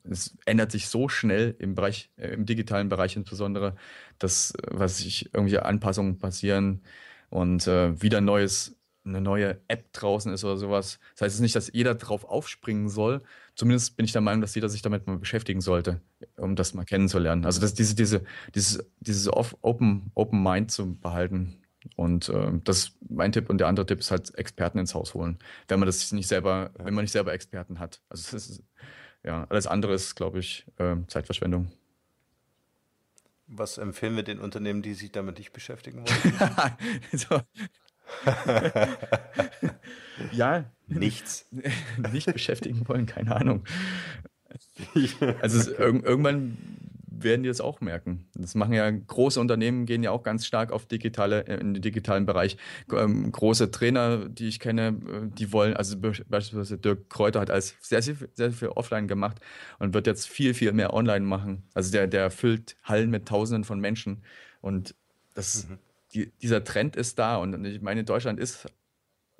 [SPEAKER 2] es ändert sich so schnell im Bereich, äh, im digitalen Bereich insbesondere, dass, äh, was ich, irgendwelche Anpassungen passieren und äh, wieder neues, eine neue App draußen ist oder sowas. Das heißt es nicht, dass jeder drauf aufspringen soll. Zumindest bin ich der Meinung, dass jeder sich damit mal beschäftigen sollte, um das mal kennenzulernen. Also dass diese, diese, dieses, dieses Open, Open Mind zu behalten. Und äh, das ist mein Tipp und der andere Tipp ist halt Experten ins Haus holen, wenn man das nicht selber, wenn man nicht selber Experten hat. Also das ist, ja, alles andere ist, glaube ich, äh, Zeitverschwendung.
[SPEAKER 1] Was empfehlen wir den Unternehmen, die sich damit nicht beschäftigen wollen? (laughs) Also. (laughs)
[SPEAKER 2] ja. Nichts. (laughs) nicht beschäftigen wollen, keine Ahnung. Also es, irgendwann werden die das auch merken. Das machen ja große Unternehmen, gehen ja auch ganz stark auf digitale, äh, in den digitalen Bereich. Ähm, große Trainer, die ich kenne, äh, die wollen, also beispielsweise Dirk Kräuter hat alles sehr, sehr, sehr viel offline gemacht und wird jetzt viel, viel mehr online machen. Also der, der füllt Hallen mit Tausenden von Menschen und das, mhm. die, dieser Trend ist da und ich meine, Deutschland ist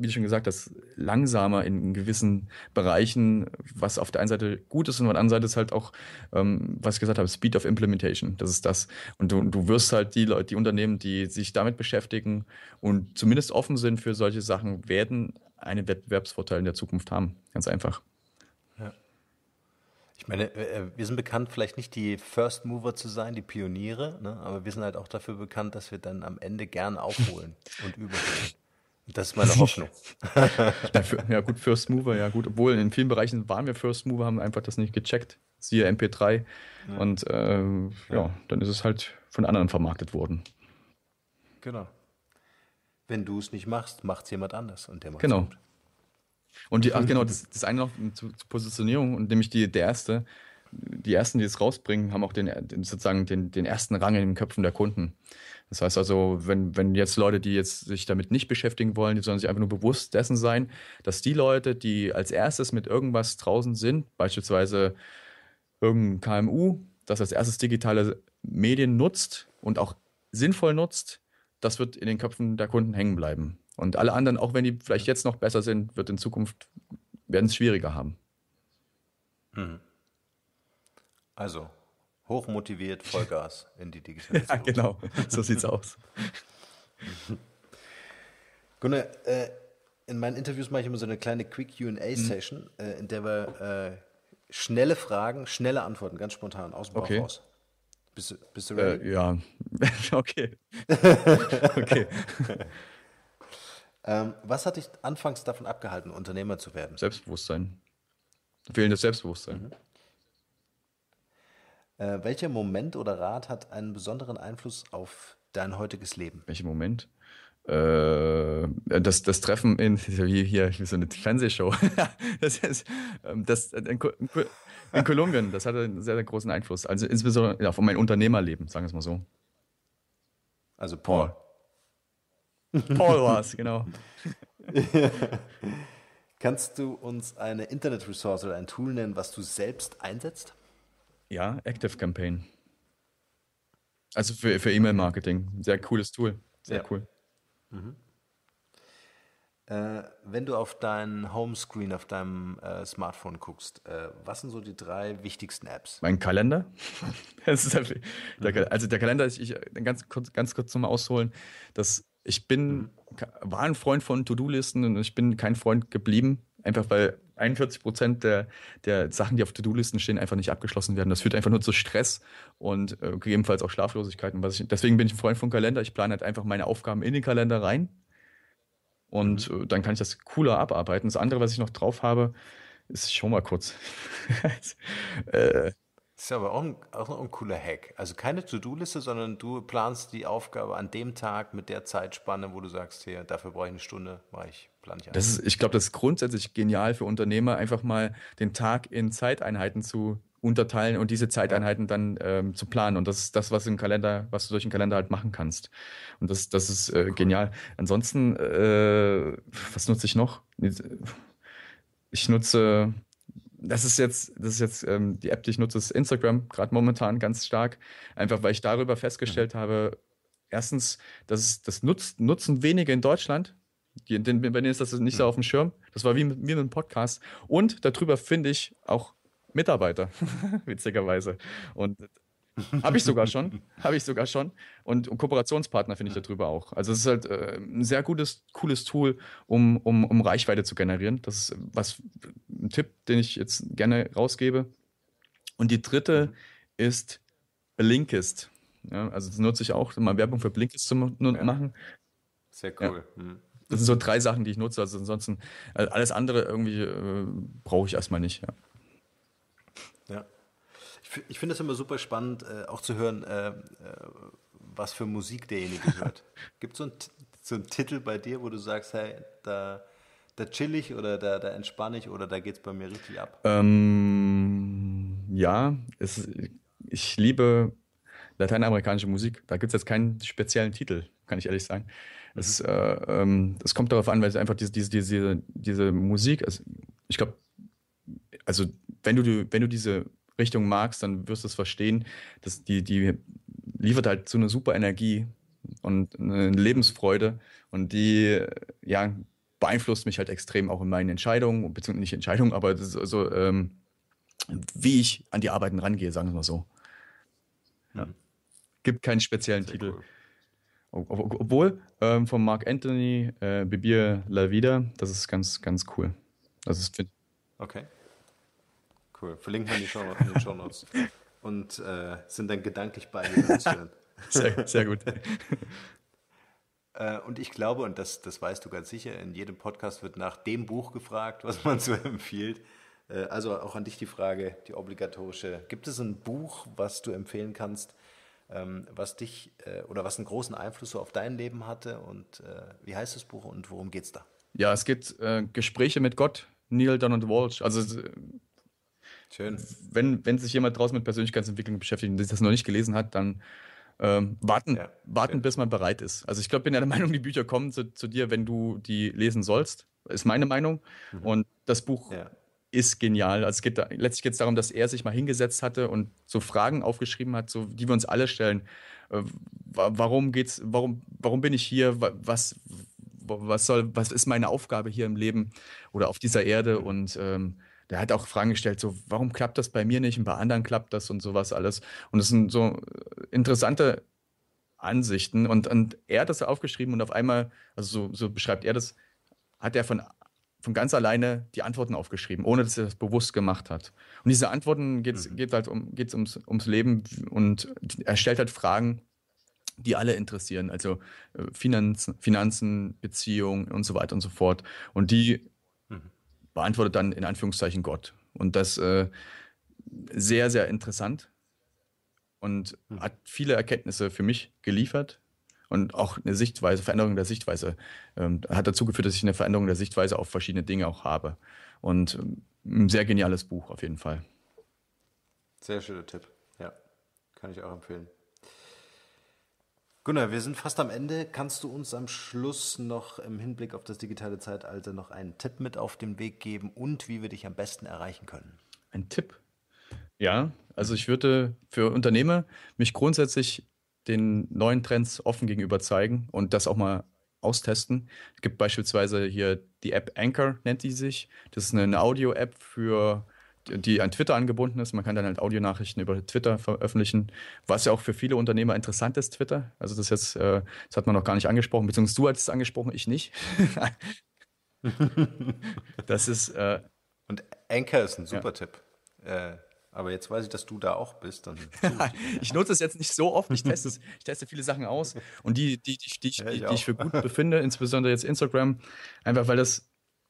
[SPEAKER 2] wie du schon gesagt hast, langsamer in gewissen Bereichen, was auf der einen Seite gut ist und auf der anderen Seite ist halt auch, ähm, was ich gesagt habe, Speed of Implementation. Das ist das. Und du, du wirst halt die Leute, die Unternehmen, die sich damit beschäftigen und zumindest offen sind für solche Sachen, werden einen Wettbewerbsvorteil in der Zukunft haben. Ganz einfach. Ich meine, äh, äh,
[SPEAKER 1] wir sind bekannt, vielleicht nicht die First Mover zu sein, die Pioniere, ne? aber wir sind halt auch dafür bekannt, dass wir dann am Ende gern aufholen
[SPEAKER 2] (laughs) und überholen. Das ist meine Hoffnung. (laughs) (laughs) Dafür, ja, gut, First Mover, ja, gut. Obwohl in vielen Bereichen waren wir First Mover, haben einfach das nicht gecheckt. Siehe MP3. Ja. Und ähm, ja. ja, dann ist es halt von anderen vermarktet worden.
[SPEAKER 1] Genau. Wenn du es nicht machst, macht es jemand anders und der macht Genau.
[SPEAKER 2] Gut. Und die, ach genau, das, (laughs) das eine noch zur zu Positionierung und nämlich die, der erste, die ersten, die es rausbringen, haben auch den, sozusagen den, den ersten Rang in den Köpfen der Kunden. Das heißt also, wenn, wenn jetzt Leute, die jetzt sich damit nicht beschäftigen wollen, die sollen sich einfach nur bewusst dessen sein, dass die Leute, die als erstes mit irgendwas draußen sind, beispielsweise irgendein KMU, das als erstes digitale Medien nutzt und auch sinnvoll nutzt, das wird in den Köpfen der Kunden hängen bleiben. Und alle anderen, auch wenn die vielleicht jetzt noch besser sind, wird in Zukunft werden es schwieriger haben. Mhm.
[SPEAKER 1] Also Hochmotiviert, (laughs) Vollgas in die
[SPEAKER 2] (laughs) Digitalisierung. ja, genau, so sieht's aus.
[SPEAKER 1] (laughs) Gunnar, äh, in meinen Interviews mache ich immer so eine kleine Quick QA-Session, mhm. äh, in der wir äh, schnelle Fragen, schnelle Antworten, ganz spontan, aus dem Bauch okay. raus.
[SPEAKER 2] Bist, bist du äh, ready? ja, okay.
[SPEAKER 1] okay. ähm, was hat dich anfangs davon abgehalten, Unternehmer zu werden? Selbstbewusstsein.
[SPEAKER 2] Fehlendes Selbstbewusstsein. Mhm.
[SPEAKER 1] Äh, welcher Moment oder Rat hat einen besonderen Einfluss auf dein
[SPEAKER 2] heutiges Leben? Welcher Moment? Äh, das, das Treffen in (laughs) wie hier wie so eine Fernsehshow. (laughs) das ist ähm, das äh, in, in Kolumbien. Das hatte einen sehr, sehr großen Einfluss. Also insbesondere auf ja, mein Unternehmerleben, sagen wir es mal so. Also Paul. Paul war es, genau. (laughs)
[SPEAKER 1] Kannst du uns eine internet Internetressource oder ein Tool nennen, was du selbst einsetzt?
[SPEAKER 2] Ja, Active Campaign. Also für, für E-Mail-Marketing. Sehr cooles Tool. Sehr ja. cool. Mhm.
[SPEAKER 1] Äh, wenn du auf dein Homescreen auf deinem äh, Smartphone guckst, äh, was sind so die drei wichtigsten Apps?
[SPEAKER 2] Mein Kalender. (laughs) der, der, mhm. also der Kalender, ich, ich ganz, kurz, ganz kurz nochmal ausholen. Das, ich bin, mhm. war ein Freund von To-Do-Listen und ich bin kein Freund geblieben, einfach weil 41 Prozent der, der Sachen, die auf To-Do-Listen stehen, einfach nicht abgeschlossen werden. Das führt einfach nur zu Stress und äh, gegebenenfalls auch Schlaflosigkeiten. Was ich, deswegen bin ich ein Freund von Kalender. Ich plane halt einfach meine Aufgaben in den Kalender rein und mhm. äh, dann kann ich das cooler abarbeiten. Das andere, was ich noch drauf habe, ist schon mal kurz. (laughs) äh,
[SPEAKER 1] das ist aber auch, ein, auch ein cooler Hack. Also keine To-Do-Liste, sondern du planst die Aufgabe an dem Tag mit der Zeitspanne, wo du sagst, hier, dafür brauche ich eine Stunde, mache ich, plane ich ein. Das ist, ich glaube,
[SPEAKER 2] das ist grundsätzlich genial für Unternehmer, einfach mal den Tag in Zeiteinheiten zu unterteilen und diese Zeiteinheiten dann ähm, zu planen. Und das ist das, was im Kalender, was du durch den Kalender halt machen kannst. Und das, das ist äh, cool. genial. Ansonsten, äh, was nutze ich noch? Ich nutze, das ist jetzt, das ist jetzt ähm, die App, die ich nutze, ist Instagram, gerade momentan ganz stark. Einfach weil ich darüber festgestellt ja. Mhm. habe, erstens, dass das nutzt, nutzen wenige in Deutschland, den, bei denen ist das nicht so hm. auf dem Schirm. Das war wie, mit, mir mit einem Podcast. Und darüber finde ich auch Mitarbeiter, (laughs) witzigerweise. Und (laughs) habe ich sogar schon, habe ich sogar schon. Und, und Kooperationspartner finde ich darüber auch. Also es ist halt äh, ein sehr gutes, cooles Tool, um, um, um Reichweite zu generieren. Das ist was, ein Tipp, den ich jetzt gerne rausgebe. Und die dritte mhm. ist Blinkist. Ja, also das nutze ich auch, um mal Werbung für Blinkist zu machen. Sehr cool. Ja. Mhm. Das sind so drei Sachen, die ich nutze. Also ansonsten, äh, alles andere irgendwie äh, brauche ich erstmal nicht. Ja.
[SPEAKER 1] ja. Ich, ich finde es immer super spannend, äh, auch zu hören, äh, äh was für Musik derjenige (laughs) hört. Gibt so es so einen Titel bei dir, wo du sagst, hey, da, da chill ich oder da, da entspanne ich oder da geht es bei mir richtig ab?
[SPEAKER 2] Ähm, ja, es, ich liebe lateinamerikanische Musik. Da gibt es jetzt keinen speziellen Titel, kann ich ehrlich sagen. Es, mhm. äh, ähm, es kommt darauf an, weil es einfach diese, diese, diese, diese Musik, also ich glaube, also wenn du, wenn du diese Richtung magst, dann wirst du es verstehen, dass die, die liefert halt so eine super Energie und eine Lebensfreude und die, ja, beeinflusst mich halt extrem auch in meinen Entscheidungen, beziehungsweise nicht Entscheidungen, aber das also, ähm, wie ich an die Arbeiten rangehe, sagen wir mal so. Ja. Gibt keinen speziellen Sehr Titel. Cool. Obwohl, ähm, von Mark Anthony, äh, Bibir La Vida, das ist ganz, ganz cool. Das ist fit.
[SPEAKER 1] Okay. Cool. Verlinken wir in, Show, in den Show Notes. Und äh, sind dann gedanklich beide (laughs) sehr, sehr gut. (laughs) Äh, und ich glaube, und das, das weißt du ganz sicher, in jedem Podcast wird nach dem Buch gefragt, was man so (laughs) empfiehlt. Äh, also auch an dich die Frage, die obligatorische. Gibt es ein Buch, was du empfehlen kannst, ähm, was dich äh, oder was einen großen Einfluss so auf dein Leben hatte und äh, wie heißt das Buch und worum geht es da?
[SPEAKER 2] Ja, es geht äh, Gespräche mit Gott, Neil Donald Walsh. Also Schön. Wenn, wenn sich jemand draußen mit Persönlichkeitsentwicklung beschäftigt und das noch nicht gelesen hat, dann ähm, warten, ja, warten schön. bis man bereit ist. Also ich glaube, bin ja der (laughs) Meinung, die Bücher kommen zu, zu, dir, wenn du die lesen sollst. Ist meine Meinung. Mhm. Und das Buch ja ist genial. Also es geht da, letztlich geht es darum, dass er sich mal hingesetzt hatte und so Fragen aufgeschrieben hat, so, die wir uns alle stellen. Äh, warum geht's, warum, warum bin ich hier? Was, was soll, was ist meine Aufgabe hier im Leben oder auf dieser Erde? Und ähm, der hat auch Fragen gestellt, so, warum klappt das bei mir nicht und bei anderen klappt das und sowas alles. Und das sind so interessante Ansichten. Und, und er hat das aufgeschrieben und auf einmal, also so, so beschreibt er das, hat er von von ganz alleine die Antworten aufgeschrieben, ohne dass er das bewusst gemacht hat. Und diese Antworten geht mhm. geht halt um, geht's ums, ums Leben und er stellt halt Fragen, die alle interessieren, also äh, Finanzen, Finanzen, Beziehungen und so weiter und so fort. Und die mhm. beantwortet dann in Anführungszeichen Gott. Und das äh, sehr, sehr interessant und mhm. hat viele Erkenntnisse für mich geliefert und auch eine Sichtweise, Veränderung der Sichtweise ähm, hat dazu geführt, dass ich eine Veränderung der Sichtweise auf verschiedene Dinge auch habe. Und ähm, ein sehr geniales Buch auf jeden Fall.
[SPEAKER 1] Sehr schöner Tipp. Ja, kann ich auch empfehlen. Gunnar, wir sind fast am Ende. Kannst du uns am Schluss noch im Hinblick auf das digitale Zeitalter noch einen Tipp mit auf den Weg geben und wie wir dich am besten erreichen können?
[SPEAKER 2] Ein Tipp? Ja, also ich würde für Unternehmer mich grundsätzlich den neuen Trends offen gegenüber zeigen und das auch mal austesten. Es gibt beispielsweise hier die App Anchor, nennt die sich. Das ist eine Audio-App für die an Twitter angebunden ist. Man kann dann halt Audionachrichten über Twitter veröffentlichen, was ja auch für viele Unternehmer interessant ist, Twitter. Also das jetzt, äh, das hat man noch gar nicht angesprochen, beziehungsweise du hattest es angesprochen, ich nicht. (laughs) das ist äh, Und Anchor ist ein super ja. Tipp. Äh, aber jetzt weiß ich, dass du da auch bist. Dann (laughs) ich, nutze es jetzt nicht so oft. Ich teste, es, ich teste viele Sachen aus. Und die, die, die, die, ja, ich, die, ich für gut befinde, insbesondere jetzt Instagram, einfach weil das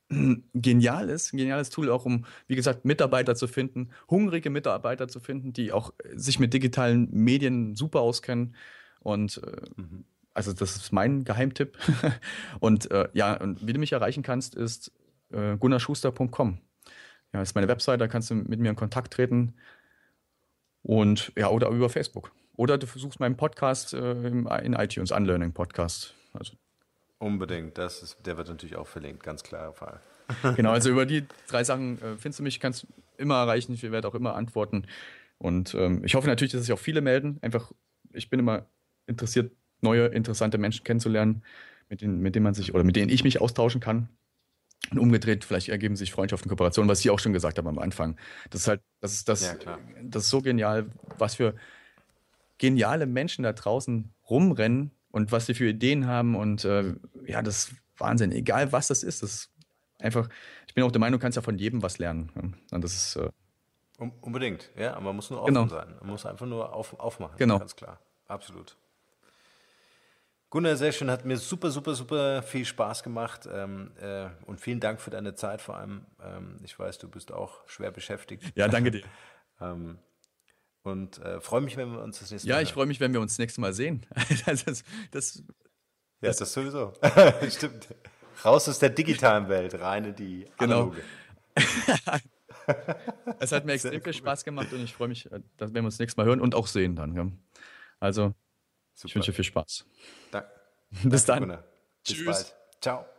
[SPEAKER 2] genial ist, ein geniales Tool auch, um, wie gesagt, Mitarbeiter zu finden, hungrige Mitarbeiter zu finden, die auch äh, sich mit digitalen Medien super auskennen. Und äh, mhm. also das ist mein Geheimtipp. (laughs) und äh, ja, und wie du mich erreichen kannst, ist äh, gunnarschuster.com ja, das ist meine Website, da kannst du mit mir in Kontakt treten. Und ja, oder über Facebook. Oder du versuchst meinen Podcast äh, in iTunes, Unlearning Podcast. Also. Unbedingt, das ist, der wird natürlich auch verlinkt, ganz klarer Fall. genau, also (laughs) über die drei Sachen äh, findest du mich, kannst immer erreichen, ich werde auch immer antworten. Und ähm, ich hoffe natürlich, dass sich auch viele melden. Einfach, ich bin immer interessiert, neue, interessante Menschen kennenzulernen, mit denen, mit denen man sich oder mit denen ich mich austauschen kann. Und umgedreht, vielleicht ergeben sich Freundschaften, Kooperationen, was ich auch schon gesagt habe am Anfang. Das ist halt, das ist das, ja, das ist so genial, was für geniale Menschen da draußen rumrennen und was sie für Ideen haben und äh, ja, das ist Wahnsinn. Egal was das ist, das ist einfach, ich bin auch der Meinung, du kannst ja von jedem was lernen. Und das ist äh,
[SPEAKER 1] unbedingt, ja, aber man muss nur offen genau. sein. Man muss einfach nur auf, aufmachen. Genau. Ganz klar. Absolut. Gunnar, sehr schön, hat mir super, super, super viel Spaß gemacht ähm, äh, und vielen Dank für deine Zeit vor allem. Ähm, ich weiß, du bist auch schwer beschäftigt. Ja, danke dir. (laughs) ähm, und äh, freue mich, wenn wir uns das nächste ja, Mal. Ja, ich freue mich, wenn wir uns das nächste Mal sehen. (laughs) das, das, das, ja, das, das sowieso. (laughs) Stimmt. Raus aus der digitalen Welt, reine in die genau.
[SPEAKER 2] analoge. Genau. es hat mir extrem viel Spaß gemacht und ich freue mich, wenn wir uns das nächste Mal hören und auch sehen dann. Ja. Also. Super. Ich wünsche viel Spaß. Da Bis Danke, dann. Bis Tschüss. bald. Ciao.